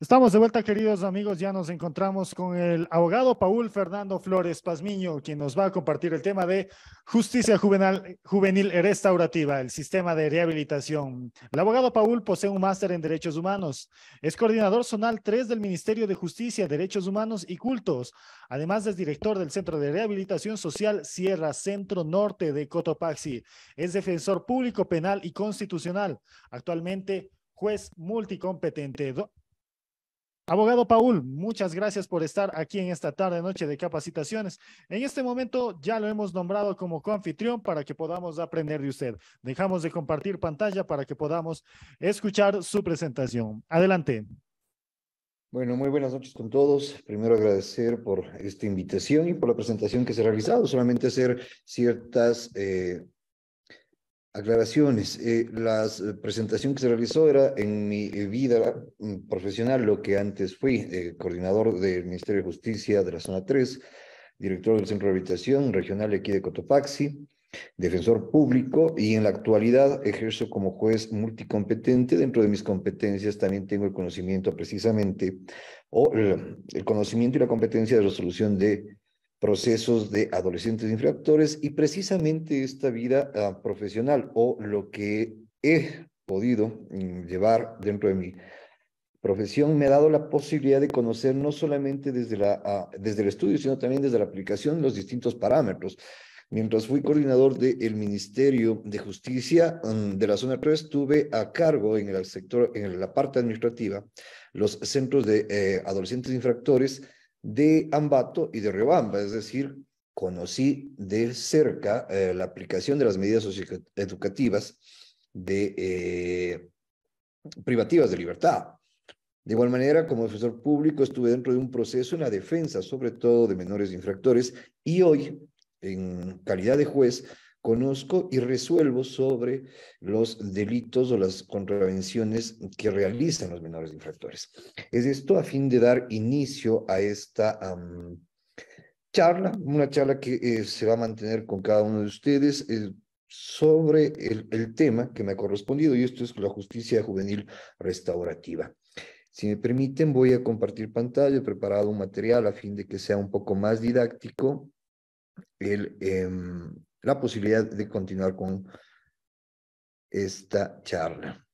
Estamos de vuelta, queridos amigos. Ya nos encontramos con el abogado Paul Fernando Flores Pazmiño, quien nos va a compartir el tema de justicia juvenil, juvenil restaurativa, el sistema de rehabilitación. El abogado Paul posee un máster en derechos humanos. Es coordinador zonal 3 del Ministerio de Justicia, Derechos Humanos y Cultos. Además, es director del Centro de Rehabilitación Social Sierra Centro Norte de Cotopaxi. Es defensor público penal y constitucional. Actualmente, juez multicompetente. Abogado Paul, muchas gracias por estar aquí en esta tarde noche de capacitaciones. En este momento ya lo hemos nombrado como coanfitrión para que podamos aprender de usted. Dejamos de compartir pantalla para que podamos escuchar su presentación. Adelante. Bueno, muy buenas noches con todos. Primero agradecer por esta invitación y por la presentación que se ha realizado. Solamente hacer ciertas eh, Aclaraciones. Eh, la eh, presentación que se realizó era en mi eh, vida mm, profesional, lo que antes fui, coordinador del Ministerio de Justicia de la Zona 3, director del Centro de Habitación Regional aquí de Cotopaxi, defensor público y en la actualidad ejerzo como juez multicompetente. Dentro de mis competencias también tengo el conocimiento precisamente, o el conocimiento y la competencia de resolución de procesos de adolescentes infractores y precisamente esta vida ah, profesional o lo que he podido mm, llevar dentro de mi profesión me ha dado la posibilidad de conocer no solamente desde, la, ah, desde el estudio, sino también desde la aplicación de los distintos parámetros. Mientras fui coordinador del Ministerio de Justicia mm, de la Zona 3, tuve a cargo en el sector, en la parte administrativa, los centros de eh, adolescentes infractores, de Ambato y de Rebamba, es decir, conocí de cerca eh, la aplicación de las medidas educativas de, eh, privativas de libertad. De igual manera, como profesor público, estuve dentro de un proceso en la defensa, sobre todo de menores infractores, y hoy, en calidad de juez, conozco y resuelvo sobre los delitos o las contravenciones que realizan los menores infractores. Es esto a fin de dar inicio a esta charla, una charla que eh, se va a mantener con cada uno de ustedes eh, sobre el, tema que me ha correspondido y esto es la justicia juvenil restaurativa. Si me permiten, voy a compartir pantalla, he preparado un material a fin de que sea un poco más didáctico el, em, la posibilidad de continuar con esta charla.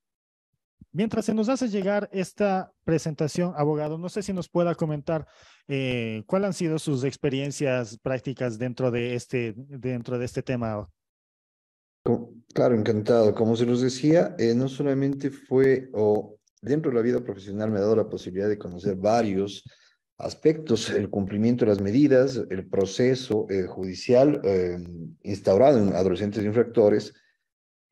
Mientras se nos hace llegar esta presentación, abogado, no sé si nos pueda comentar eh, cuáles han sido sus experiencias prácticas dentro de este, dentro de este tema. Claro, encantado. Como se los decía, eh, no solamente fue o dentro de la vida profesional me ha dado la posibilidad de conocer varios aspectos, el cumplimiento de las medidas, el proceso eh, judicial em, instaurado en adolescentes infractores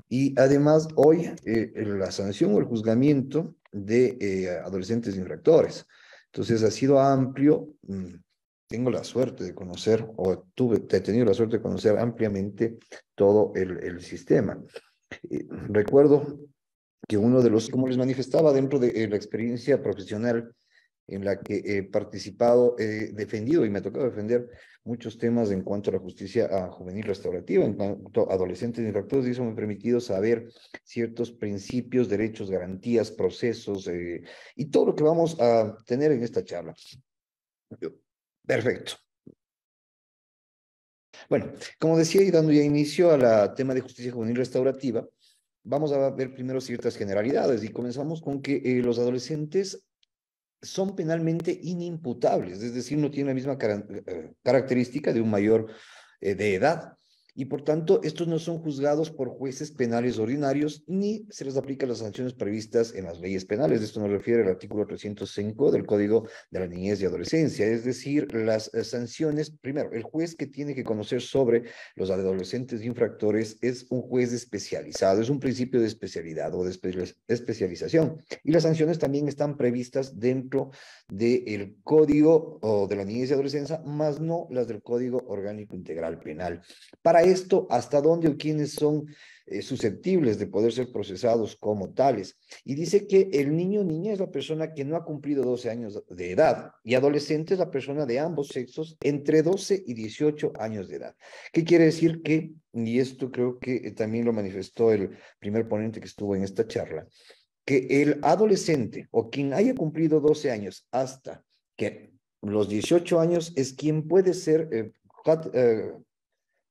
y además hoy eh, la sanción o el juzgamiento de eh, adolescentes infractores. Entonces ha sido amplio. Mm, tengo la suerte de conocer, o tuve, he tenido la suerte de conocer ampliamente todo el, el sistema. recuerdo que uno de los, como les manifestaba dentro de la experiencia profesional, en la que he participado, he defendido y me ha tocado defender muchos temas en cuanto a la justicia ah, juvenil restaurativa, en cuanto a adolescentes infractores, y eso me ha permitido saber ciertos principios, derechos, garantías, procesos eh, y todo lo que vamos a tener en esta charla. Perfecto. Bueno, como decía, y dando ya inicio al tema de justicia juvenil restaurativa, vamos a ver primero ciertas generalidades y comenzamos con que eh, los adolescentes son penalmente inimputables, es decir, no tienen la misma eh, característica de un mayor eh, de edad y por tanto estos no son juzgados por jueces penales ordinarios ni se les aplica las sanciones previstas en las leyes penales. Esto nos refiere al artículo 305 del Código de la Niñez y Adolescencia, es decir, las eh, sanciones, primero, el juez que tiene que conocer sobre los adolescentes infractores es un juez especializado, es un principio de especialidad o de especialización. Y las sanciones también están previstas dentro del el Código o de la Niñez y Adolescencia, más no las del Código Orgánico Integral Penal. Para esto, hasta dónde o quiénes son eh, susceptibles de poder ser procesados como tales. Y dice que el niño o niña es la persona que no ha cumplido 12 años de edad y adolescente es la persona de ambos sexos entre 12 y 18 años de edad. ¿Qué quiere decir que, y esto creo que eh, también lo manifestó el primer ponente que estuvo en esta charla, que el adolescente o quien haya cumplido 12 años hasta que los 18 años es quien puede ser eh,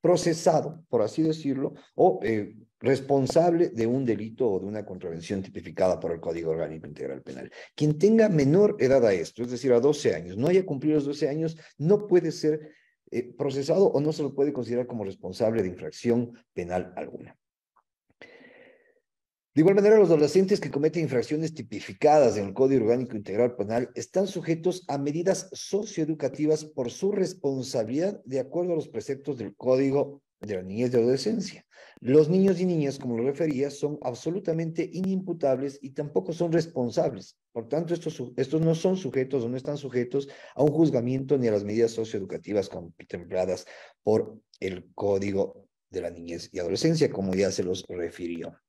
procesado, por así decirlo, o eh, responsable de un delito o de una contravención tipificada por el Código Orgánico Integral Penal. Quien tenga menor edad a esto, es decir, a 12 años, no haya cumplido los 12 años, no puede ser eh, procesado o no se lo puede considerar como responsable de infracción penal alguna. De igual manera, los adolescentes que cometen infracciones tipificadas en el Código Orgánico Integral Penal están sujetos a medidas socioeducativas por su responsabilidad de acuerdo a los preceptos del Código de la Niñez y Adolescencia. Los niños y niñas, como lo refería, son absolutamente inimputables y tampoco son responsables. Por tanto, estos, estos no son sujetos o no están sujetos a un juzgamiento ni a las medidas socioeducativas contempladas por el Código de la Niñez y Adolescencia, como ya se los refirió.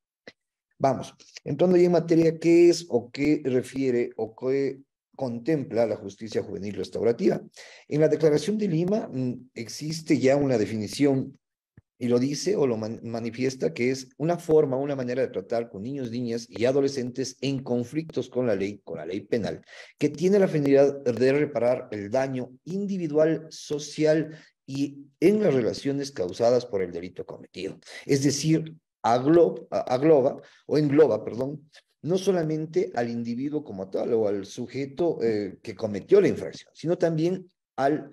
Vamos, entrando ya en materia, ¿qué es o qué refiere o qué contempla la justicia juvenil restaurativa? En la Declaración de Lima mm, existe ya una definición y lo dice o lo manifiesta que es una forma, una manera de tratar con niños, niñas y adolescentes en conflictos con la ley, con la ley penal, que tiene la finalidad de reparar el daño individual, social y en las relaciones causadas por el delito cometido. Es decir, agloba, agloba o engloba, perdón, no solamente al individuo como tal o al sujeto eh, que cometió la infracción, sino también al,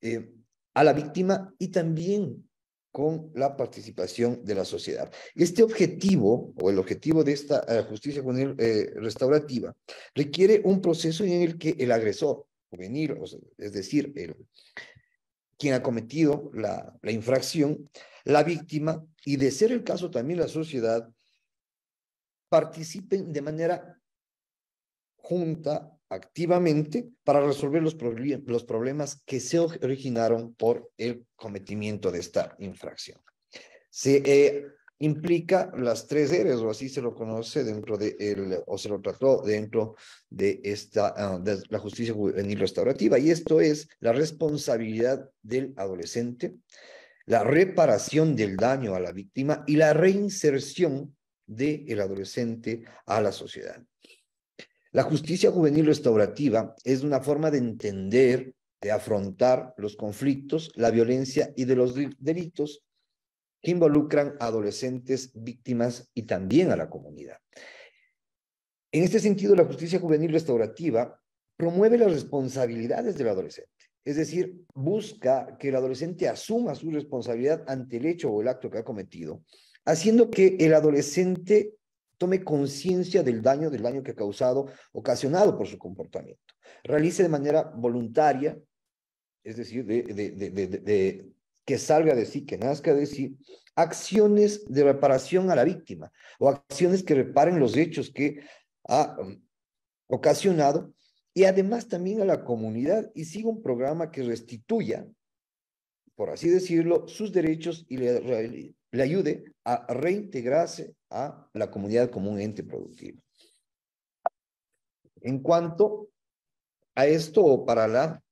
eh, a la víctima y también con la participación de la sociedad. Este objetivo o el objetivo de esta eh, justicia juvenil restaurativa requiere un proceso en el que el agresor juvenil, o venir, es decir, el, quien ha cometido la, la infracción, la víctima y, de ser el caso, también la sociedad, participen de manera junta, activamente, para resolver los, los problemas que se originaron por el cometimiento de esta infracción. Se eh, implica las tres EREs o así se lo conoce dentro de el, o se lo trató dentro de esta, ah, de la justicia juvenil restaurativa, y esto es la responsabilidad del adolescente, la reparación del daño a la víctima y la reinserción del adolescente a la sociedad. La justicia juvenil restaurativa es una forma de entender, de afrontar los conflictos, la violencia y de los delitos que involucran a adolescentes, víctimas y también a la comunidad. En este sentido, la justicia juvenil restaurativa promueve las responsabilidades del adolescente, es decir, busca que el adolescente asuma su responsabilidad ante el hecho o el acto que ha cometido, haciendo que el adolescente tome conciencia del daño, del daño que ha causado, ocasionado por su comportamiento. Realice de manera voluntaria, es decir, de, que salga de sí, que nazca de sí, acciones de reparación a la víctima o acciones que reparen los hechos que ha mm, ocasionado y además también a la comunidad y siga un programa que restituya, por así decirlo, sus derechos y le, ayude a reintegrarse a la comunidad como un ente productivo. En cuanto a esto, para la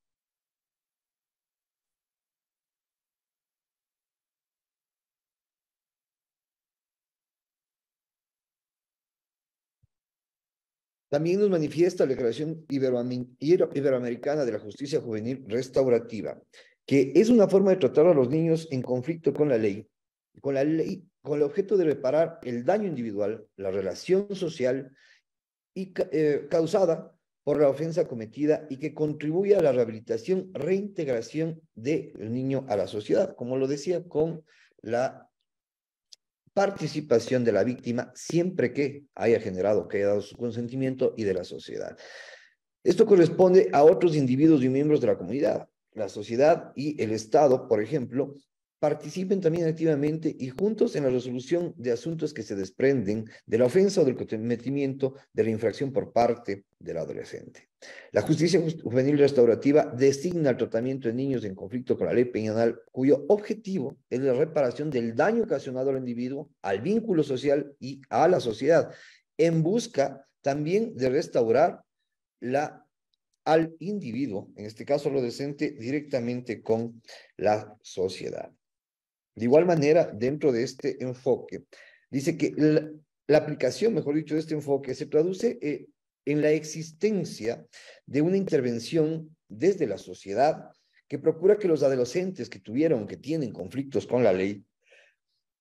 También nos manifiesta la Declaración Iberoamericana de la Justicia Juvenil Restaurativa, que es una forma de tratar a los niños en conflicto con la ley, con la ley, con el objeto de reparar el daño individual, la relación social y, eh, causada por la ofensa cometida y que contribuye a la rehabilitación, reintegración del niño a la sociedad, como lo decía con la participación de la víctima siempre que haya generado que haya dado su consentimiento y de la sociedad. Esto corresponde a otros individuos y miembros de la comunidad. La sociedad y el Estado, por ejemplo, participen también activamente y juntos en la resolución de asuntos que se desprenden de la ofensa o del cometimiento de la infracción por parte del adolescente. La justicia juvenil restaurativa designa el tratamiento de niños en conflicto con la ley penal, cuyo objetivo es la reparación del daño ocasionado al individuo, al vínculo social y a la sociedad, en busca también de restaurar la al individuo, en este caso lo decente directamente con la sociedad. De igual manera, dentro de este enfoque, dice que la, aplicación, mejor dicho, de este enfoque se traduce eh, en la existencia de una intervención desde la sociedad que procura que los adolescentes que tuvieron, que tienen conflictos con la ley,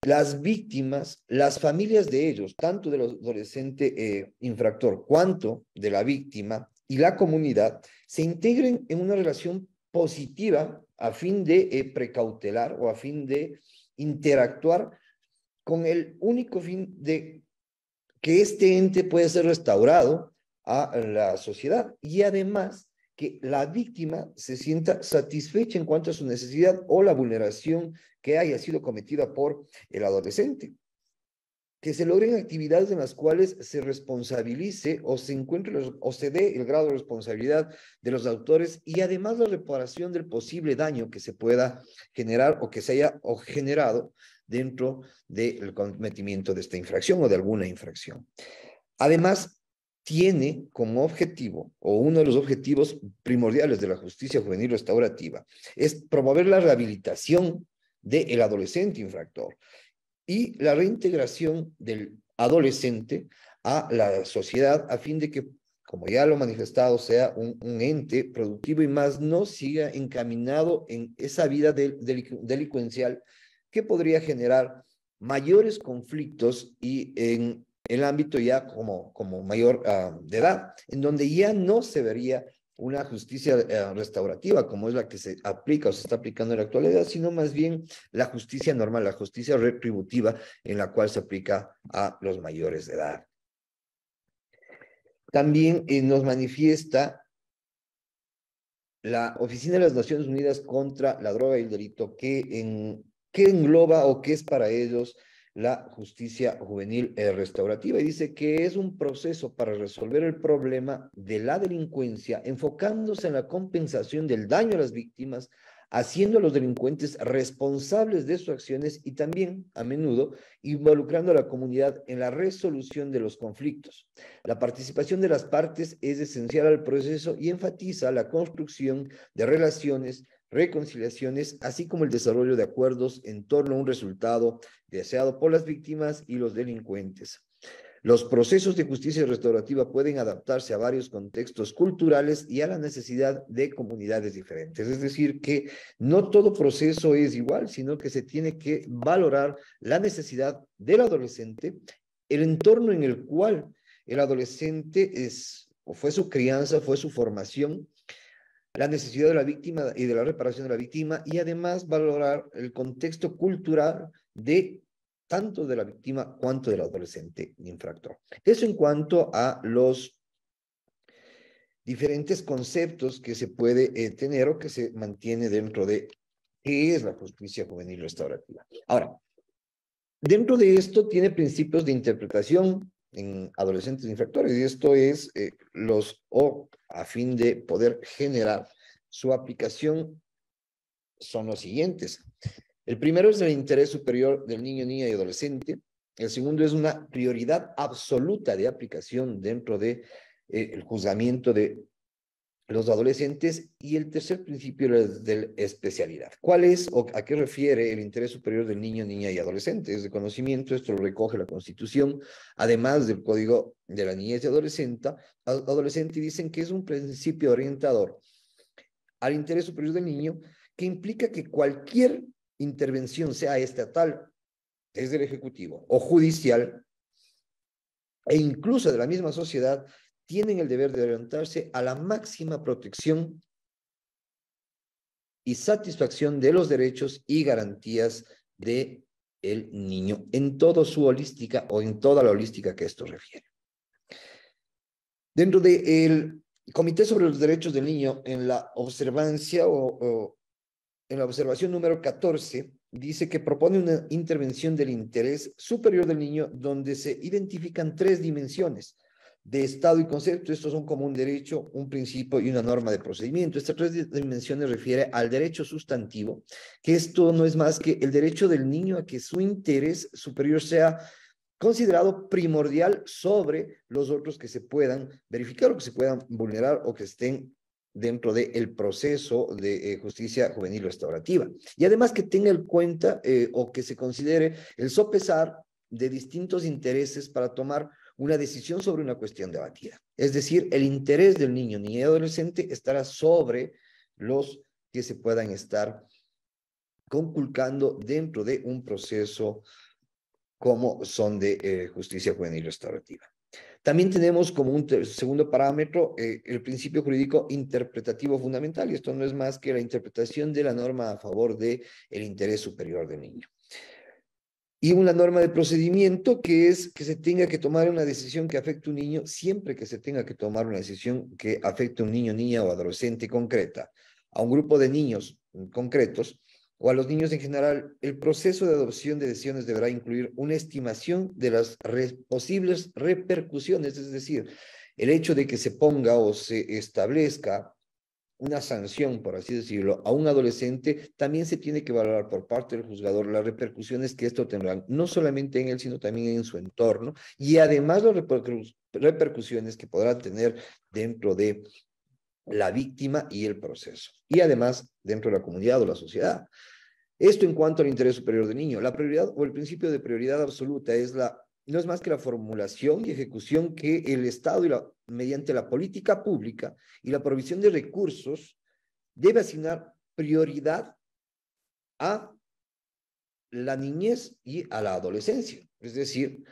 las víctimas, las familias de ellos, tanto del adolescente eh, infractor cuanto de la víctima y la comunidad, se integren en una relación positiva a fin de eh, precautelar o a fin de interactuar con el único fin de que este ente pueda ser restaurado a la sociedad y además que la víctima se sienta satisfecha en cuanto a su necesidad o la vulneración que haya sido cometida por el adolescente que se logren actividades en las cuales se responsabilice o se encuentre o se dé el grado de responsabilidad de los autores y además la reparación del posible daño que se pueda generar o que se haya generado dentro del cometimiento de esta infracción o de alguna infracción. Además, tiene como objetivo, o uno de los objetivos primordiales de la justicia juvenil restaurativa, es promover la rehabilitación del adolescente infractor y la reintegración del adolescente a la sociedad a fin de que, como ya lo he manifestado, sea un, ente productivo y más no siga encaminado en esa vida del, delincuencial que podría generar mayores conflictos y en el ámbito ya como, como mayor ah, de edad, en donde ya no se vería una justicia eh, restaurativa como es la que se aplica o se está aplicando en la actualidad, sino más bien la justicia normal, la justicia retributiva en la cual se aplica a los mayores de edad. También eh, nos manifiesta la Oficina de las Naciones Unidas contra la Droga y el Delito, que, que engloba o que es para ellos la justicia juvenil eh, restaurativa y dice que es un proceso para resolver el problema de la delincuencia enfocándose en la compensación del daño a las víctimas, haciendo a los delincuentes responsables de sus acciones y también, a menudo, involucrando a la comunidad en la resolución de los conflictos. La participación de las partes es esencial al proceso y enfatiza la construcción de relaciones reconciliaciones, así como el desarrollo de acuerdos en torno a un resultado deseado por las víctimas y los delincuentes. Los procesos de justicia restaurativa pueden adaptarse a varios contextos culturales y a la necesidad de comunidades diferentes. Es decir, que no todo proceso es igual, sino que se tiene que valorar la necesidad del adolescente, el entorno en el cual el adolescente es o fue su crianza, fue su formación, la necesidad de la víctima y de la reparación de la víctima y además valorar el contexto cultural de tanto de la víctima cuanto del adolescente infractor. Eso en cuanto a los diferentes conceptos que se puede eh, tener o que se mantiene dentro de qué es la justicia juvenil restaurativa. Ahora, dentro de esto tiene principios de interpretación en adolescentes infractores. Y esto es eh, los O a fin de poder generar su aplicación son los siguientes. El primero es el interés superior del niño, niña y adolescente. El segundo es una prioridad absoluta de aplicación dentro de eh, el juzgamiento de los adolescentes y el tercer principio es de especialidad. ¿Cuál es o a qué refiere el interés superior del niño, niña y adolescente? Es de conocimiento, esto lo recoge la Constitución, además del Código de la Niñez y Adolescente, adolescente dicen que es un principio orientador al interés superior del niño que implica que cualquier intervención, sea estatal, es del Ejecutivo o judicial, e incluso de la misma sociedad, tienen el deber de orientarse a la máxima protección y satisfacción de los derechos y garantías de el niño en toda su holística o en toda la holística que esto refiere. Dentro del Comité sobre los Derechos del Niño, en la observancia o en la observación número 14, dice que propone una intervención del interés superior del niño donde se identifican tres dimensiones de Estado y concepto, estos son como un derecho, un principio y una norma de procedimiento. Estas tres dimensiones refiere al derecho sustantivo, que esto no es más que el derecho del niño a que su interés superior sea considerado primordial sobre los otros que se puedan verificar o que se puedan vulnerar o que estén dentro del el proceso de eh, justicia juvenil restaurativa. Y además que tenga en cuenta eh, o que se considere el sopesar de distintos intereses para tomar una decisión sobre una cuestión debatida. Es decir, el interés del niño ni adolescente estará sobre los que se puedan estar conculcando dentro de un proceso como son de eh, justicia juvenil restaurativa. También tenemos como un segundo parámetro eh, el principio jurídico interpretativo fundamental, y esto no es más que la interpretación de la norma a favor del el interés superior del niño y una norma de procedimiento que es que se tenga que tomar una decisión que afecte a un niño siempre que se tenga que tomar una decisión que afecte a un niño, niña o adolescente concreta, a un grupo de niños concretos o a los niños en general, el proceso de adopción de decisiones deberá incluir una estimación de las posibles repercusiones, es decir, el hecho de que se ponga o se establezca una sanción, por así decirlo, a un adolescente, también se tiene que valorar por parte del juzgador las repercusiones que esto tendrá, no solamente en él, sino también en su entorno, y además las repercusiones que podrá tener dentro de la víctima y el proceso, y además dentro de la comunidad o la sociedad. Esto en cuanto al interés superior del niño. La prioridad o el principio de prioridad absoluta es la no es más que la formulación y ejecución que el Estado, mediante la política pública y la provisión de recursos, debe asignar prioridad a la niñez y a la adolescencia. Es decir,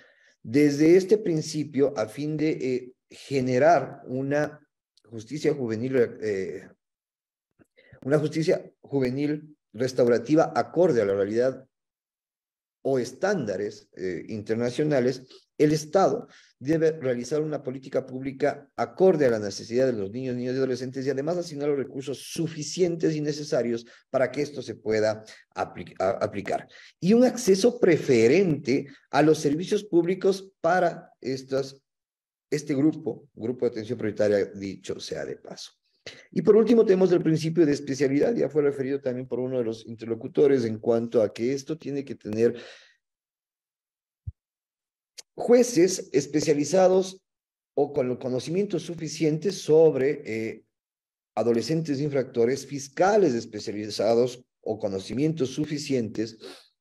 desde este principio, a fin de eh, generar una justicia juvenil, eh, una justicia juvenil restaurativa acorde a la realidad o estándares eh, internacionales, el Estado debe realizar una política pública acorde a la necesidad de los niños, niñas y adolescentes y además asignar los recursos suficientes y necesarios para que esto se pueda aplicar. Y un acceso preferente a los servicios públicos para estas, este grupo, grupo de atención prioritaria, dicho sea de paso. Y por último tenemos el principio de especialidad, ya fue referido también por uno de los interlocutores en cuanto a que esto tiene que tener jueces especializados o con los conocimientos suficientes sobre eh, adolescentes infractores, fiscales especializados o conocimientos suficientes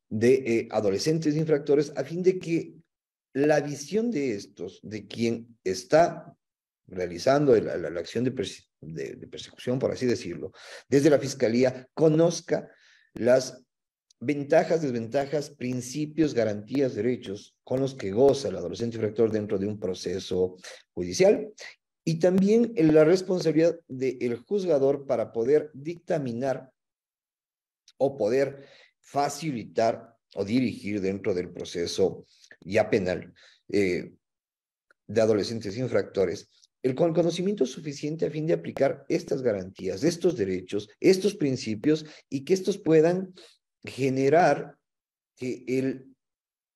de eh, adolescentes infractores a fin de que la visión de estos, de quien está realizando la, acción de de, persecución, por así decirlo, desde la Fiscalía, conozca las ventajas, desventajas, principios, garantías, derechos con los que goza el adolescente infractor dentro de un proceso judicial y también la responsabilidad del juzgador para poder dictaminar o poder facilitar o dirigir dentro del proceso ya penal eh, de adolescentes infractores el conocimiento suficiente a fin de aplicar estas garantías, estos derechos, estos principios y que estos puedan generar que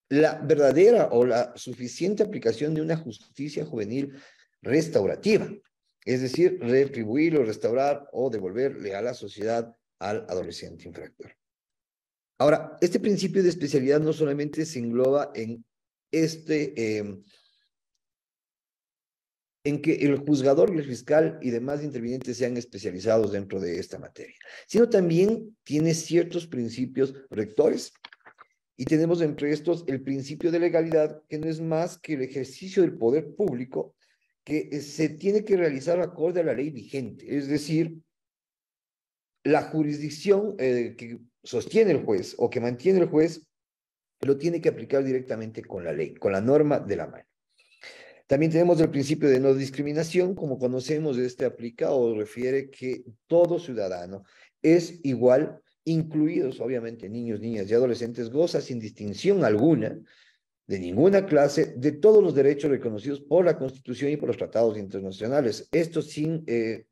la verdadera o la suficiente aplicación de una justicia juvenil restaurativa, es decir, retribuir o restaurar o devolverle a la sociedad al adolescente infractor. Ahora, este principio de especialidad no solamente se engloba en este... Em, en que el juzgador el fiscal y demás intervinientes sean especializados dentro de esta materia, sino también tiene ciertos principios rectores. Y tenemos entre estos el principio de legalidad, que no es más que el ejercicio del poder público que se tiene que realizar acorde a la ley vigente, es decir, la jurisdicción eh, que sostiene el juez o que mantiene el juez lo tiene que aplicar directamente con la ley, con la norma de la mano. También tenemos el principio de no discriminación, como conocemos, este aplica o refiere que todo ciudadano es igual, incluidos obviamente niños, niñas y adolescentes, goza sin distinción alguna de ninguna clase de todos los derechos reconocidos por la Constitución y por los tratados internacionales. Esto sin eh,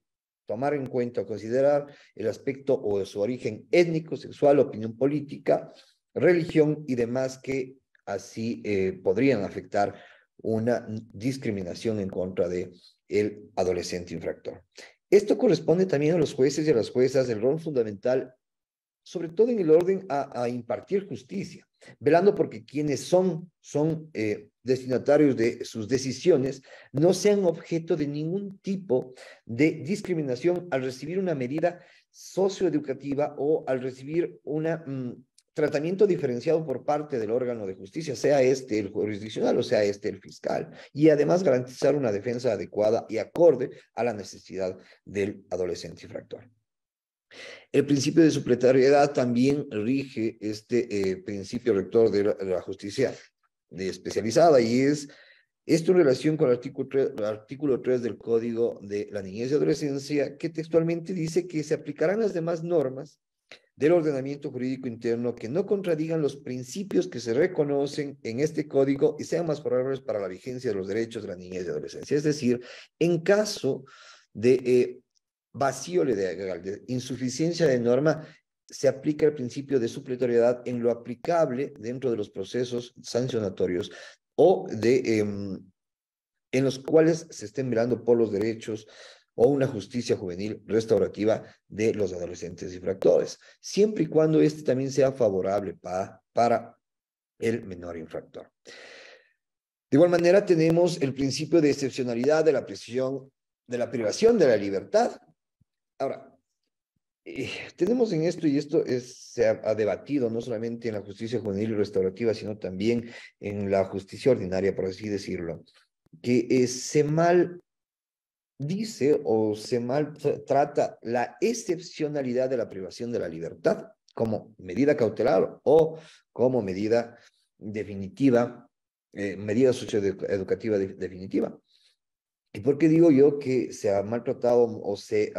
tomar en cuenta o considerar el aspecto o su origen étnico, sexual, opinión política, religión y demás que así eh, podrían afectar una discriminación en contra de el adolescente infractor. Esto corresponde también a los jueces y a las juezas el rol fundamental, sobre todo en el orden a, impartir justicia, velando porque quienes son, son eh, destinatarios de sus decisiones no sean objeto de ningún tipo de discriminación al recibir una medida socioeducativa o al recibir una mm, tratamiento diferenciado por parte del órgano de justicia, sea este el jurisdiccional o sea este el fiscal, y además garantizar una defensa adecuada y acorde a la necesidad del adolescente infractor. El principio de supletariedad también rige este eh, principio rector de la, justicia especializada y es esto en relación con el artículo el artículo 3 del Código de la Niñez y Adolescencia, que textualmente dice que se aplicarán las demás normas del ordenamiento jurídico interno que no contradigan los principios que se reconocen en este código y sean más favorables para la vigencia de los derechos de la niñez y adolescencia. Es decir, en caso de eh, vacío legal, de insuficiencia de norma, se aplica el principio de supletoriedad en lo aplicable dentro de los procesos sancionatorios o de... Em, en los cuales se estén mirando por los derechos o una justicia juvenil restaurativa de los adolescentes infractores, siempre y cuando este también sea favorable para el menor infractor. De igual manera, tenemos el principio de excepcionalidad de la prisión, de la privación de la libertad. Ahora, eh, tenemos en esto, y esto es, se ha, debatido no solamente en la justicia juvenil y restaurativa, sino también en la justicia ordinaria, por así decirlo, que ese mal dice o se maltrata la excepcionalidad de la privación de la libertad como medida cautelar o como medida definitiva, eh, medida socioeducativa definitiva. ¿Y por qué digo yo que se ha maltratado o se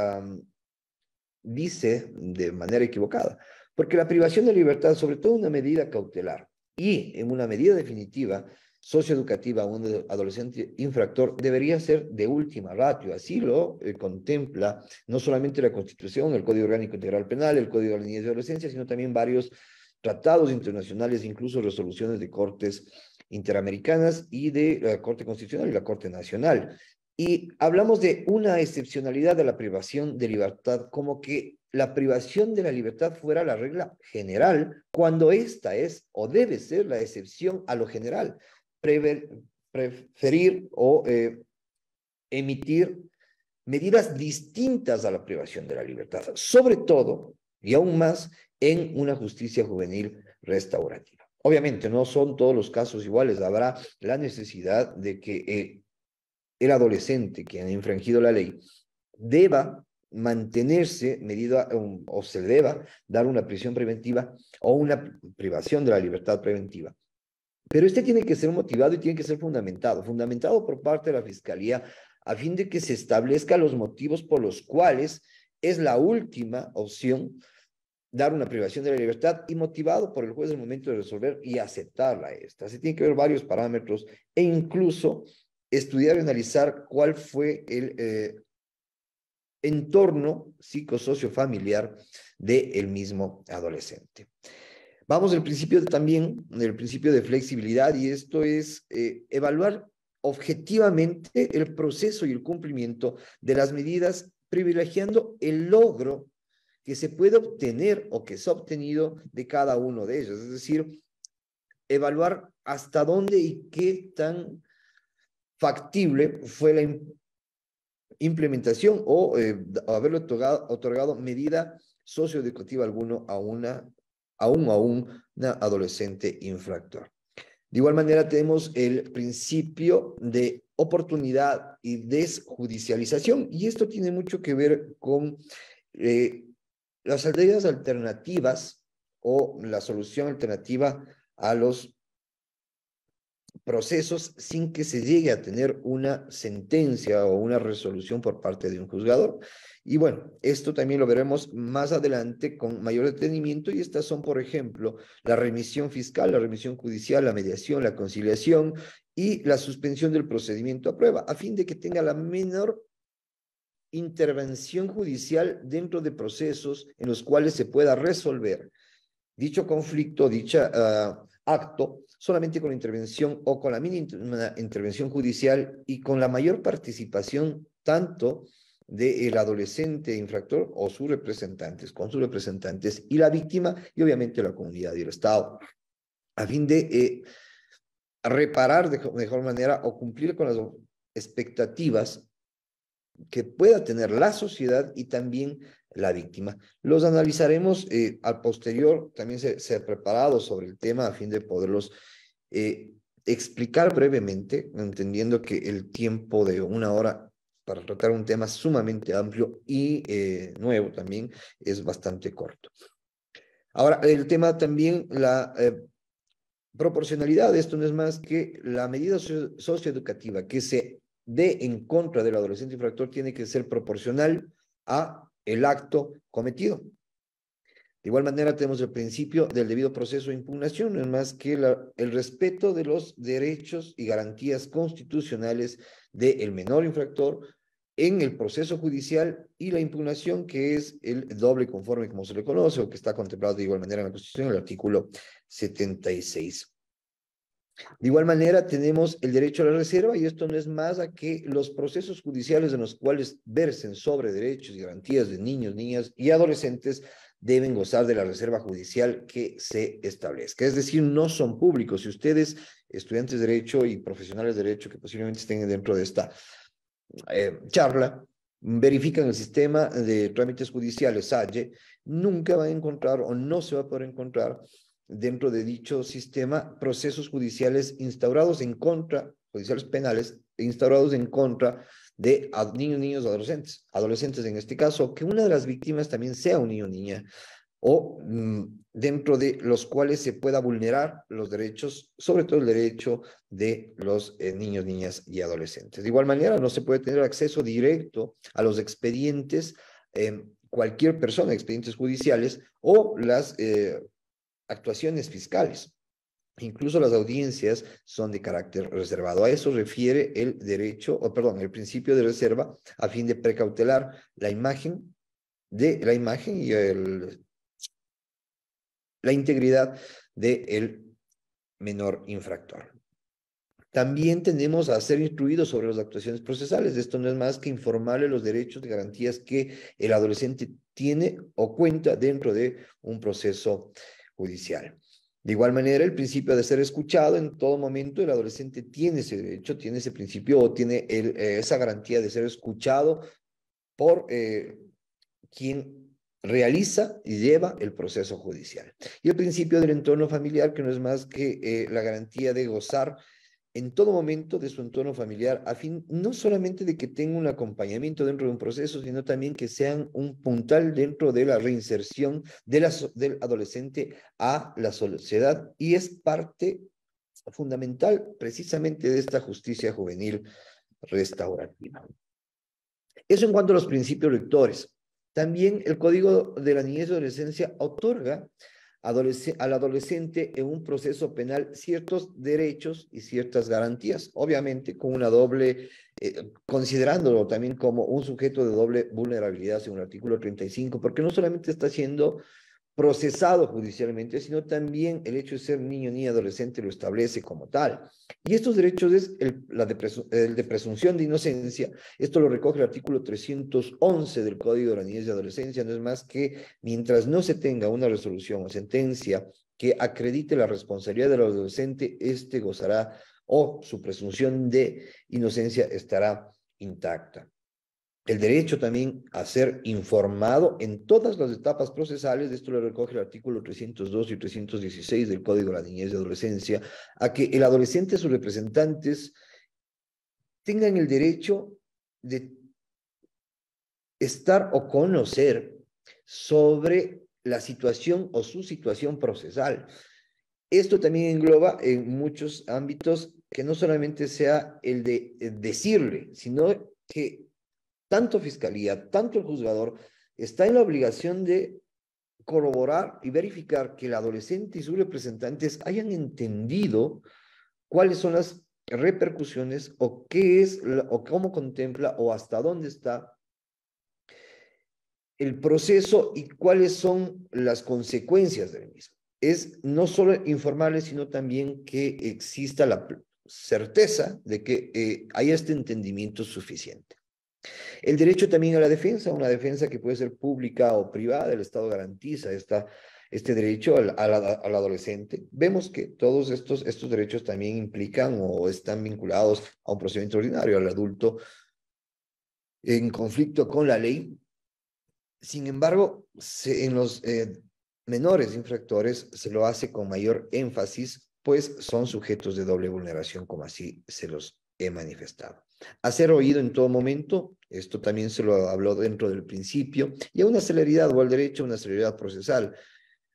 dice de manera equivocada? Porque la privación de libertad, sobre todo una medida cautelar y en una medida definitiva, socioeducativa a un adolescente infractor debería ser de última ratio. Así lo eh, contempla no solamente la Constitución, el Código Orgánico Integral Penal, el Código de la Niñez y Adolescencia, sino también varios tratados internacionales, incluso resoluciones de cortes interamericanas y de la Corte Constitucional y la Corte Nacional. Y hablamos de una excepcionalidad de la privación de libertad, como que la privación de la libertad fuera la regla general, cuando esta es o debe ser la excepción a lo general preferir o eh, emitir medidas distintas a la privación de la libertad, sobre todo y aún más en una justicia juvenil restaurativa. Obviamente no son todos los casos iguales, habrá la necesidad de que eh, el adolescente que ha infringido la ley deba mantenerse medida o se deba dar una prisión preventiva o una privación de la libertad preventiva pero este tiene que ser motivado y tiene que ser fundamentado, fundamentado por parte de la Fiscalía a fin de que se establezca los motivos por los cuales es la última opción dar una privación de la libertad y motivado por el juez el momento de resolver y aceptarla esta. Así tiene que ver varios parámetros e incluso estudiar y analizar cuál fue el eh, entorno entorno familiar del mismo adolescente. Vamos al principio también, del principio de flexibilidad, y esto es eh, evaluar objetivamente el proceso y el cumplimiento de las medidas, privilegiando el logro que se puede obtener o que se ha obtenido de cada uno de ellos. Es decir, evaluar hasta dónde y qué tan factible fue la implementación o eh, haberle otorgado, otorgado medida socioeducativa alguno a una aún a un adolescente infractor. De igual manera tenemos el principio de oportunidad y desjudicialización y esto tiene mucho que ver con eh, las salidas alternativas o la solución alternativa a los procesos sin que se llegue a tener una sentencia o una resolución por parte de un juzgador. Y bueno, esto también lo veremos más adelante con mayor detenimiento y estas son, por ejemplo, la remisión fiscal, la remisión judicial, la mediación, la conciliación y la suspensión del procedimiento a prueba, a fin de que tenga la menor intervención judicial dentro de procesos en los cuales se pueda resolver dicho conflicto, dicho ah, acto, solamente con la intervención o con la mínima intervención judicial y con la mayor participación tanto del adolescente infractor o sus representantes, con sus representantes y la víctima y obviamente la comunidad y el Estado, a fin de eh, reparar de mejor manera o cumplir con las expectativas que pueda tener la sociedad y también la víctima. Los analizaremos eh, al posterior, también se, se, ha preparado sobre el tema a fin de poderlos eh, explicar brevemente, entendiendo que el tiempo de una hora para tratar un tema sumamente amplio y eh, nuevo también, es bastante corto. Ahora, el tema también, la eh, proporcionalidad esto no es más que la medida socioeducativa que se dé en contra del adolescente infractor tiene que ser proporcional a el acto cometido. De igual manera tenemos el principio del debido proceso de impugnación, no es más que el respeto de los derechos y garantías constitucionales del menor infractor en el proceso judicial y la impugnación, que es el doble conforme, como se le conoce, o que está contemplado de igual manera en la Constitución, el artículo 76. De igual manera, tenemos el derecho a la reserva y esto no es más a que los procesos judiciales en los cuales versen sobre derechos y garantías de niños, niñas y adolescentes deben gozar de la reserva judicial que se establezca. Es decir, no son públicos. Si ustedes, estudiantes de derecho y profesionales de derecho que posiblemente estén dentro de esta eh, charla, verifican el sistema de trámites judiciales, SAGE, nunca va a encontrar o no se va a poder encontrar dentro de dicho sistema procesos judiciales instaurados en contra, judiciales penales, instaurados en contra de niños, niños, adolescentes, adolescentes en este caso, que una de las víctimas también sea un niño, niña, o mm, dentro de los cuales se pueda vulnerar los derechos, sobre todo el derecho de los eh, niños, niñas y adolescentes. De igual manera, no se puede tener acceso directo a los expedientes, eh, cualquier persona, expedientes judiciales o las eh, actuaciones fiscales. Incluso las audiencias son de carácter reservado. A eso refiere el derecho, o perdón, el principio de reserva a fin de precautelar la imagen de la imagen y el la integridad del el menor infractor. También tenemos a ser instruidos sobre las actuaciones procesales. Esto no es más que informarle los derechos y garantías que el adolescente tiene o cuenta dentro de un proceso judicial. De igual manera, el principio de ser escuchado en todo momento, el adolescente tiene ese derecho, tiene ese principio o tiene eh, esa garantía de ser escuchado por eh, quien realiza y lleva el proceso judicial. Y el principio del entorno familiar, que no es más que eh, la garantía de gozar en todo momento de su entorno familiar, a fin no solamente de que tenga un acompañamiento dentro de un proceso, sino también que sean un puntal dentro de la reinserción de la, del adolescente a la sociedad y es parte fundamental precisamente de esta justicia juvenil restaurativa. Eso en cuanto a los principios rectores. También el Código de la Niñez y Adolescencia otorga al adolescente en un proceso penal ciertos derechos y ciertas garantías, obviamente con una doble, eh, considerándolo también como un sujeto de doble vulnerabilidad según el artículo 35, porque no solamente está siendo procesado judicialmente, sino también el hecho de ser niño, ni adolescente lo establece como tal. Y estos derechos es el, la de, de presunción de inocencia. Esto lo recoge el artículo 311 del Código de la Niñez y Adolescencia. No es más que mientras no se tenga una resolución o sentencia que acredite la responsabilidad del adolescente, este gozará o su presunción de inocencia estará intacta el derecho también a ser informado en todas las etapas procesales, de esto lo recoge el artículo 302 y 316 del Código de la Niñez y Adolescencia, a que el adolescente y sus representantes tengan el derecho de estar o conocer sobre la situación o su situación procesal. Esto también engloba en muchos ámbitos que no solamente sea el de decirle, sino que tanto fiscalía, tanto el juzgador, está en la obligación de corroborar y verificar que el adolescente y sus representantes hayan entendido cuáles son las repercusiones o qué es o cómo contempla o hasta dónde está el proceso y cuáles son las consecuencias del mismo. Es no solo informarles, sino también que exista la certeza de que eh, hay este entendimiento suficiente. El derecho también a la defensa, una defensa que puede ser pública o privada, el Estado garantiza esta, este derecho al, adolescente. Vemos que todos estos, estos derechos también implican o están vinculados a un procedimiento ordinario, al adulto en conflicto con la ley. Sin embargo, en los eh, menores infractores se lo hace con mayor énfasis, pues son sujetos de doble vulneración, como así se los he manifestado. Hacer oído en todo momento esto también se lo habló dentro del principio. Y a una celeridad o al derecho a una celeridad procesal.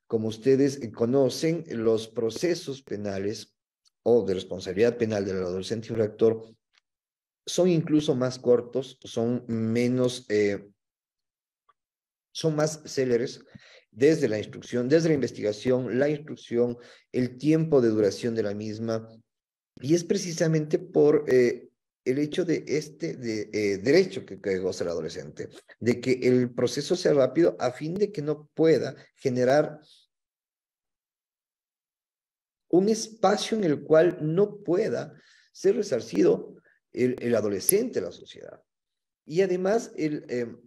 Como ustedes conocen, los procesos penales o de responsabilidad penal del adolescente infractor son incluso más cortos, son menos, eh, son más céleres desde la instrucción, desde la investigación, la instrucción, el tiempo de duración de la misma. Y es precisamente por eh, el hecho de este de, eh, derecho que, goza el adolescente, de que el proceso sea rápido a fin de que no pueda generar un espacio en el cual no pueda ser resarcido el, adolescente adolescente, la sociedad. Y además el em,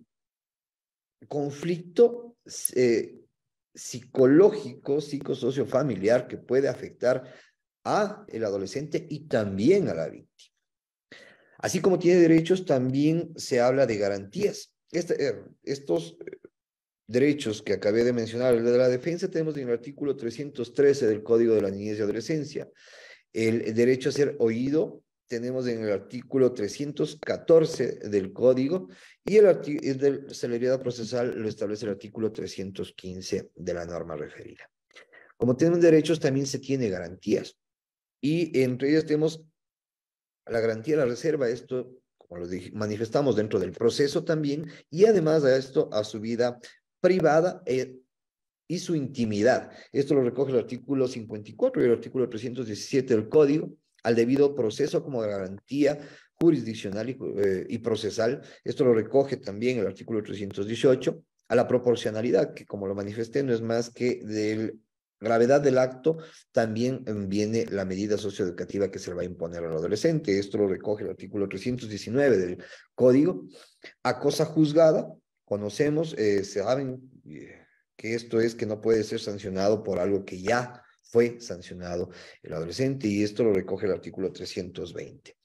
conflicto eh, psicológico psicológico, familiar que puede afectar a el adolescente y también a la víctima. Así como tiene derechos, también se habla de garantías. Este, eh, estos eh, derechos que acabé de mencionar, el de la defensa, tenemos en el artículo 313 del Código de la Niñez y Adolescencia. El derecho a ser oído tenemos en el artículo 314 del Código y el de celeridad procesal lo establece el artículo 315 de la norma referida. Como tienen derechos, también se tiene garantías. Y entre ellas tenemos la garantía de la reserva, esto, como lo manifestamos dentro del proceso también, y además a esto, a su vida privada eh, y su intimidad. Esto lo recoge el artículo 54 y el artículo 317 del Código, al debido proceso como garantía jurisdiccional y, eh, y procesal. Esto lo recoge también el artículo 318 a la proporcionalidad, que como lo manifesté no es más que del gravedad del acto, también mm, viene la medida socioeducativa que se le va a imponer al adolescente. Esto lo recoge el artículo 319 del Código. A cosa juzgada, conocemos, eh, saben eh, que esto es que no puede ser sancionado por algo que ya fue sancionado el adolescente y esto lo recoge el artículo 320.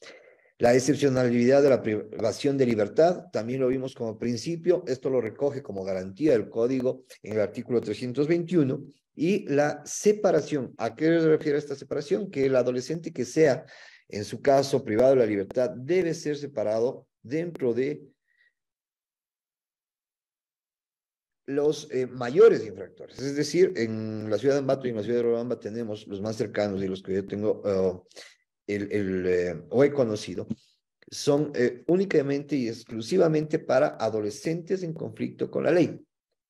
La excepcionalidad de la privación de libertad también lo vimos como principio, esto lo recoge como garantía del código en el artículo 321 y la separación. ¿A qué se refiere esta separación? Que el adolescente que sea, en su caso, privado de la libertad, debe ser separado dentro de los eh, mayores infractores. Es decir, en la ciudad de Ambato y en la ciudad de Robamba tenemos los más cercanos y los que yo tengo eh, el, eh, o he conocido son eh, únicamente y exclusivamente para adolescentes en conflicto con la ley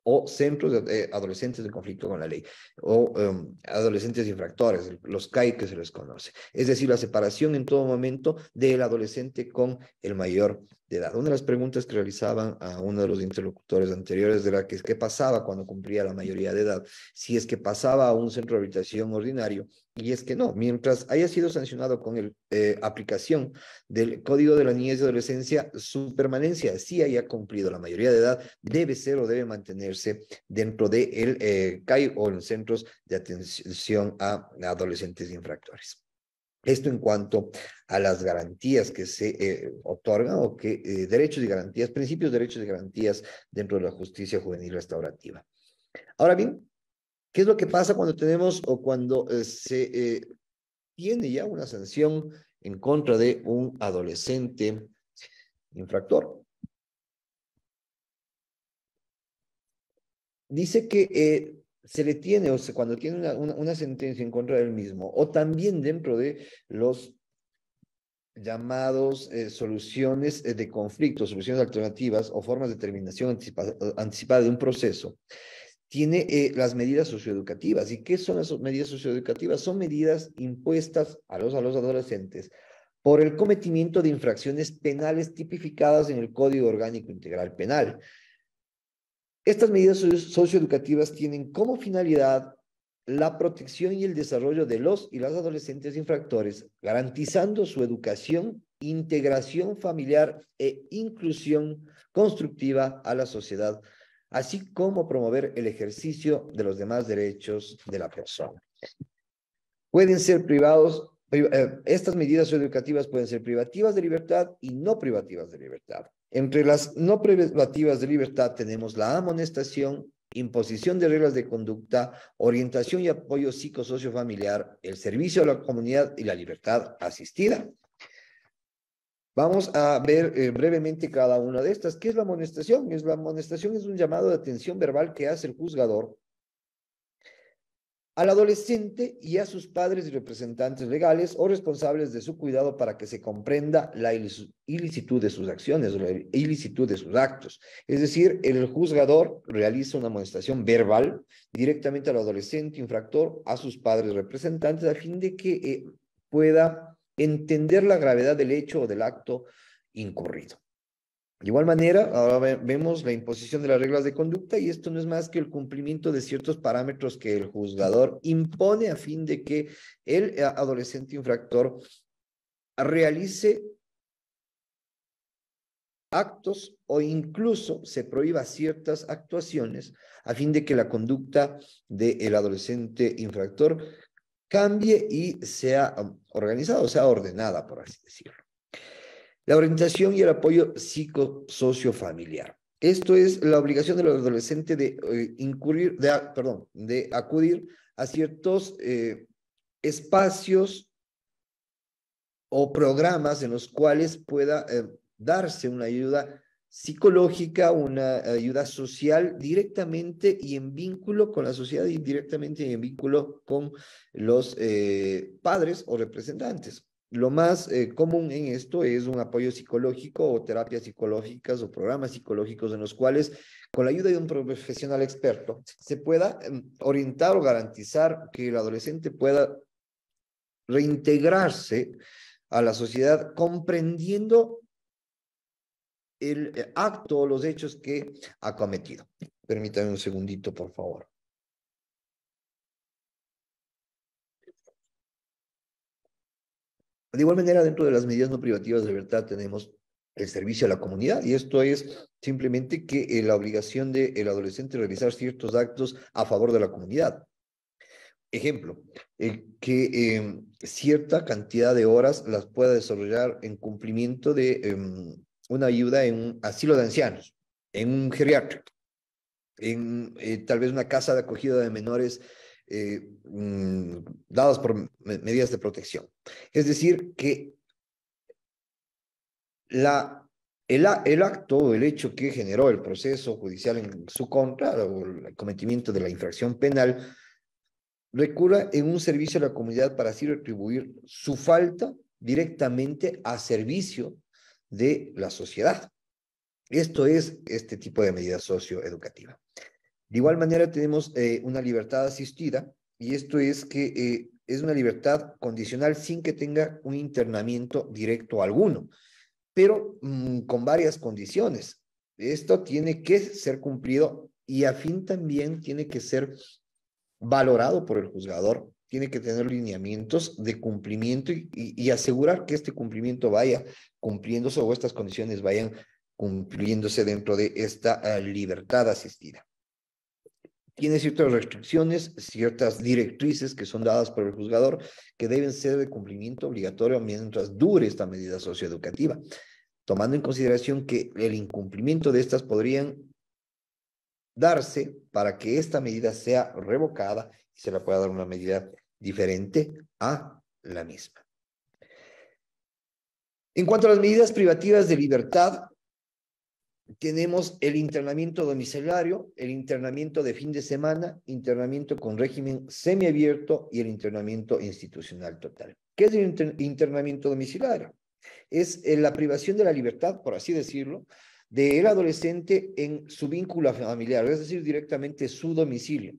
o centros de eh, adolescentes en conflicto con la ley o em, adolescentes infractores, los CAI que se les conoce. Es decir, la separación en todo momento del adolescente con el mayor de edad. Una de las preguntas que realizaban a uno de los interlocutores anteriores de la que es qué pasaba cuando cumplía la mayoría de edad, si es que pasaba a un centro de habitación ordinario y es que no, mientras haya sido sancionado con la eh, aplicación del Código de la Niñez y Adolescencia, su permanencia, si haya cumplido la mayoría de edad, debe ser o debe mantenerse dentro de el eh, CAI o en centros de atención a adolescentes infractores. Esto en cuanto a las garantías que se eh, otorgan o que derechos y garantías, principios, derechos y garantías dentro de la justicia juvenil restaurativa. Ahora bien, ¿Qué es lo que pasa cuando tenemos o cuando eh, se eh, tiene ya una sanción en contra de un adolescente infractor? Dice que eh, se le tiene, o sea, cuando tiene una, sentencia en contra del mismo, o también dentro de los llamados soluciones de conflicto, soluciones alternativas o formas de terminación anticipada de un proceso tiene eh, las medidas socioeducativas. ¿Y qué son las medidas socioeducativas? Son medidas impuestas a los, a los adolescentes por el cometimiento de infracciones penales tipificadas en el Código Orgánico Integral Penal. Estas medidas socioeducativas tienen como finalidad la protección y el desarrollo de los y las adolescentes infractores, garantizando su educación, integración familiar e inclusión constructiva a la sociedad así como promover el ejercicio de los demás derechos de la persona. Pueden ser privados, eh, estas medidas educativas pueden ser privativas de libertad y no privativas de libertad. Entre las no privativas de libertad tenemos la amonestación, imposición de reglas de conducta, orientación y apoyo psicosocio-familiar, el servicio a la comunidad y la libertad asistida. Vamos a ver eh, brevemente cada una de estas. ¿Qué es la amonestación? Es la amonestación es un llamado de atención verbal que hace el juzgador al adolescente y a sus padres y representantes legales o responsables de su cuidado para que se comprenda la ilicitud de sus acciones o la ilicitud de sus actos. Es decir, el juzgador realiza una amonestación verbal directamente al adolescente infractor, a sus padres representantes, a fin de que eh, pueda entender la gravedad del hecho o del acto incurrido. De igual manera, ahora vemos la imposición de las reglas de conducta y esto no es más que el cumplimiento de ciertos parámetros que el juzgador impone a fin de que el eh, adolescente infractor realice actos o incluso se prohíba ciertas actuaciones a fin de que la conducta del el adolescente infractor cambie y sea um, organizado, sea ordenada, por así decirlo. La orientación y el apoyo psicosociofamiliar. Esto es la obligación del adolescente de eh, incurrir, de, perdón, de acudir a ciertos eh, espacios o programas en los cuales pueda eh, darse una ayuda psicológica, una ayuda social directamente y en vínculo con la sociedad y directamente en vínculo con los eh, padres o representantes. Lo más eh, común en esto es un apoyo psicológico o terapias psicológicas o programas psicológicos en los cuales, con la ayuda de un profesional experto, se pueda em, orientar o garantizar que el adolescente pueda reintegrarse a la sociedad comprendiendo el eh, acto o los hechos que ha cometido. Permítame un segundito, por favor. De igual manera, dentro de las medidas no privativas de libertad tenemos el servicio a la comunidad y esto es simplemente que eh, la obligación del el adolescente realizar ciertos actos a favor de la comunidad. Ejemplo, el que em, cierta cantidad de horas las pueda desarrollar en cumplimiento de em, una ayuda en un asilo de ancianos, en un geriátrico, en eh, tal vez una casa de acogida de menores eh, mm, dadas por medidas de protección. Es decir, que la, el, el acto, el hecho que generó el proceso judicial en su contra o el cometimiento de la infracción penal, recurra en un servicio a la comunidad para así retribuir su falta directamente a servicio de la sociedad. Esto es este tipo de medida socioeducativa. De igual manera tenemos eh, una libertad asistida y esto es que eh, es una libertad condicional sin que tenga un internamiento directo alguno, pero mm, con varias condiciones. Esto tiene que ser cumplido y a fin también tiene que ser valorado por el juzgador tiene que tener lineamientos de cumplimiento y, asegurar que este cumplimiento vaya cumpliéndose o estas condiciones vayan cumpliéndose dentro de esta ah, libertad asistida tiene ciertas restricciones, ciertas directrices que son dadas por el juzgador que deben ser de cumplimiento obligatorio mientras dure esta medida socioeducativa, tomando en consideración que el incumplimiento de estas podrían darse para que esta medida sea revocada y se la pueda dar una medida diferente a la misma. En cuanto a las medidas privativas de libertad, tenemos el internamiento domiciliario, el internamiento de fin de semana, internamiento con régimen semiabierto y el internamiento institucional total. ¿Qué es el internamiento domiciliario? Es eh, la privación de la libertad, por así decirlo, del adolescente en su vínculo familiar, es decir, directamente su domicilio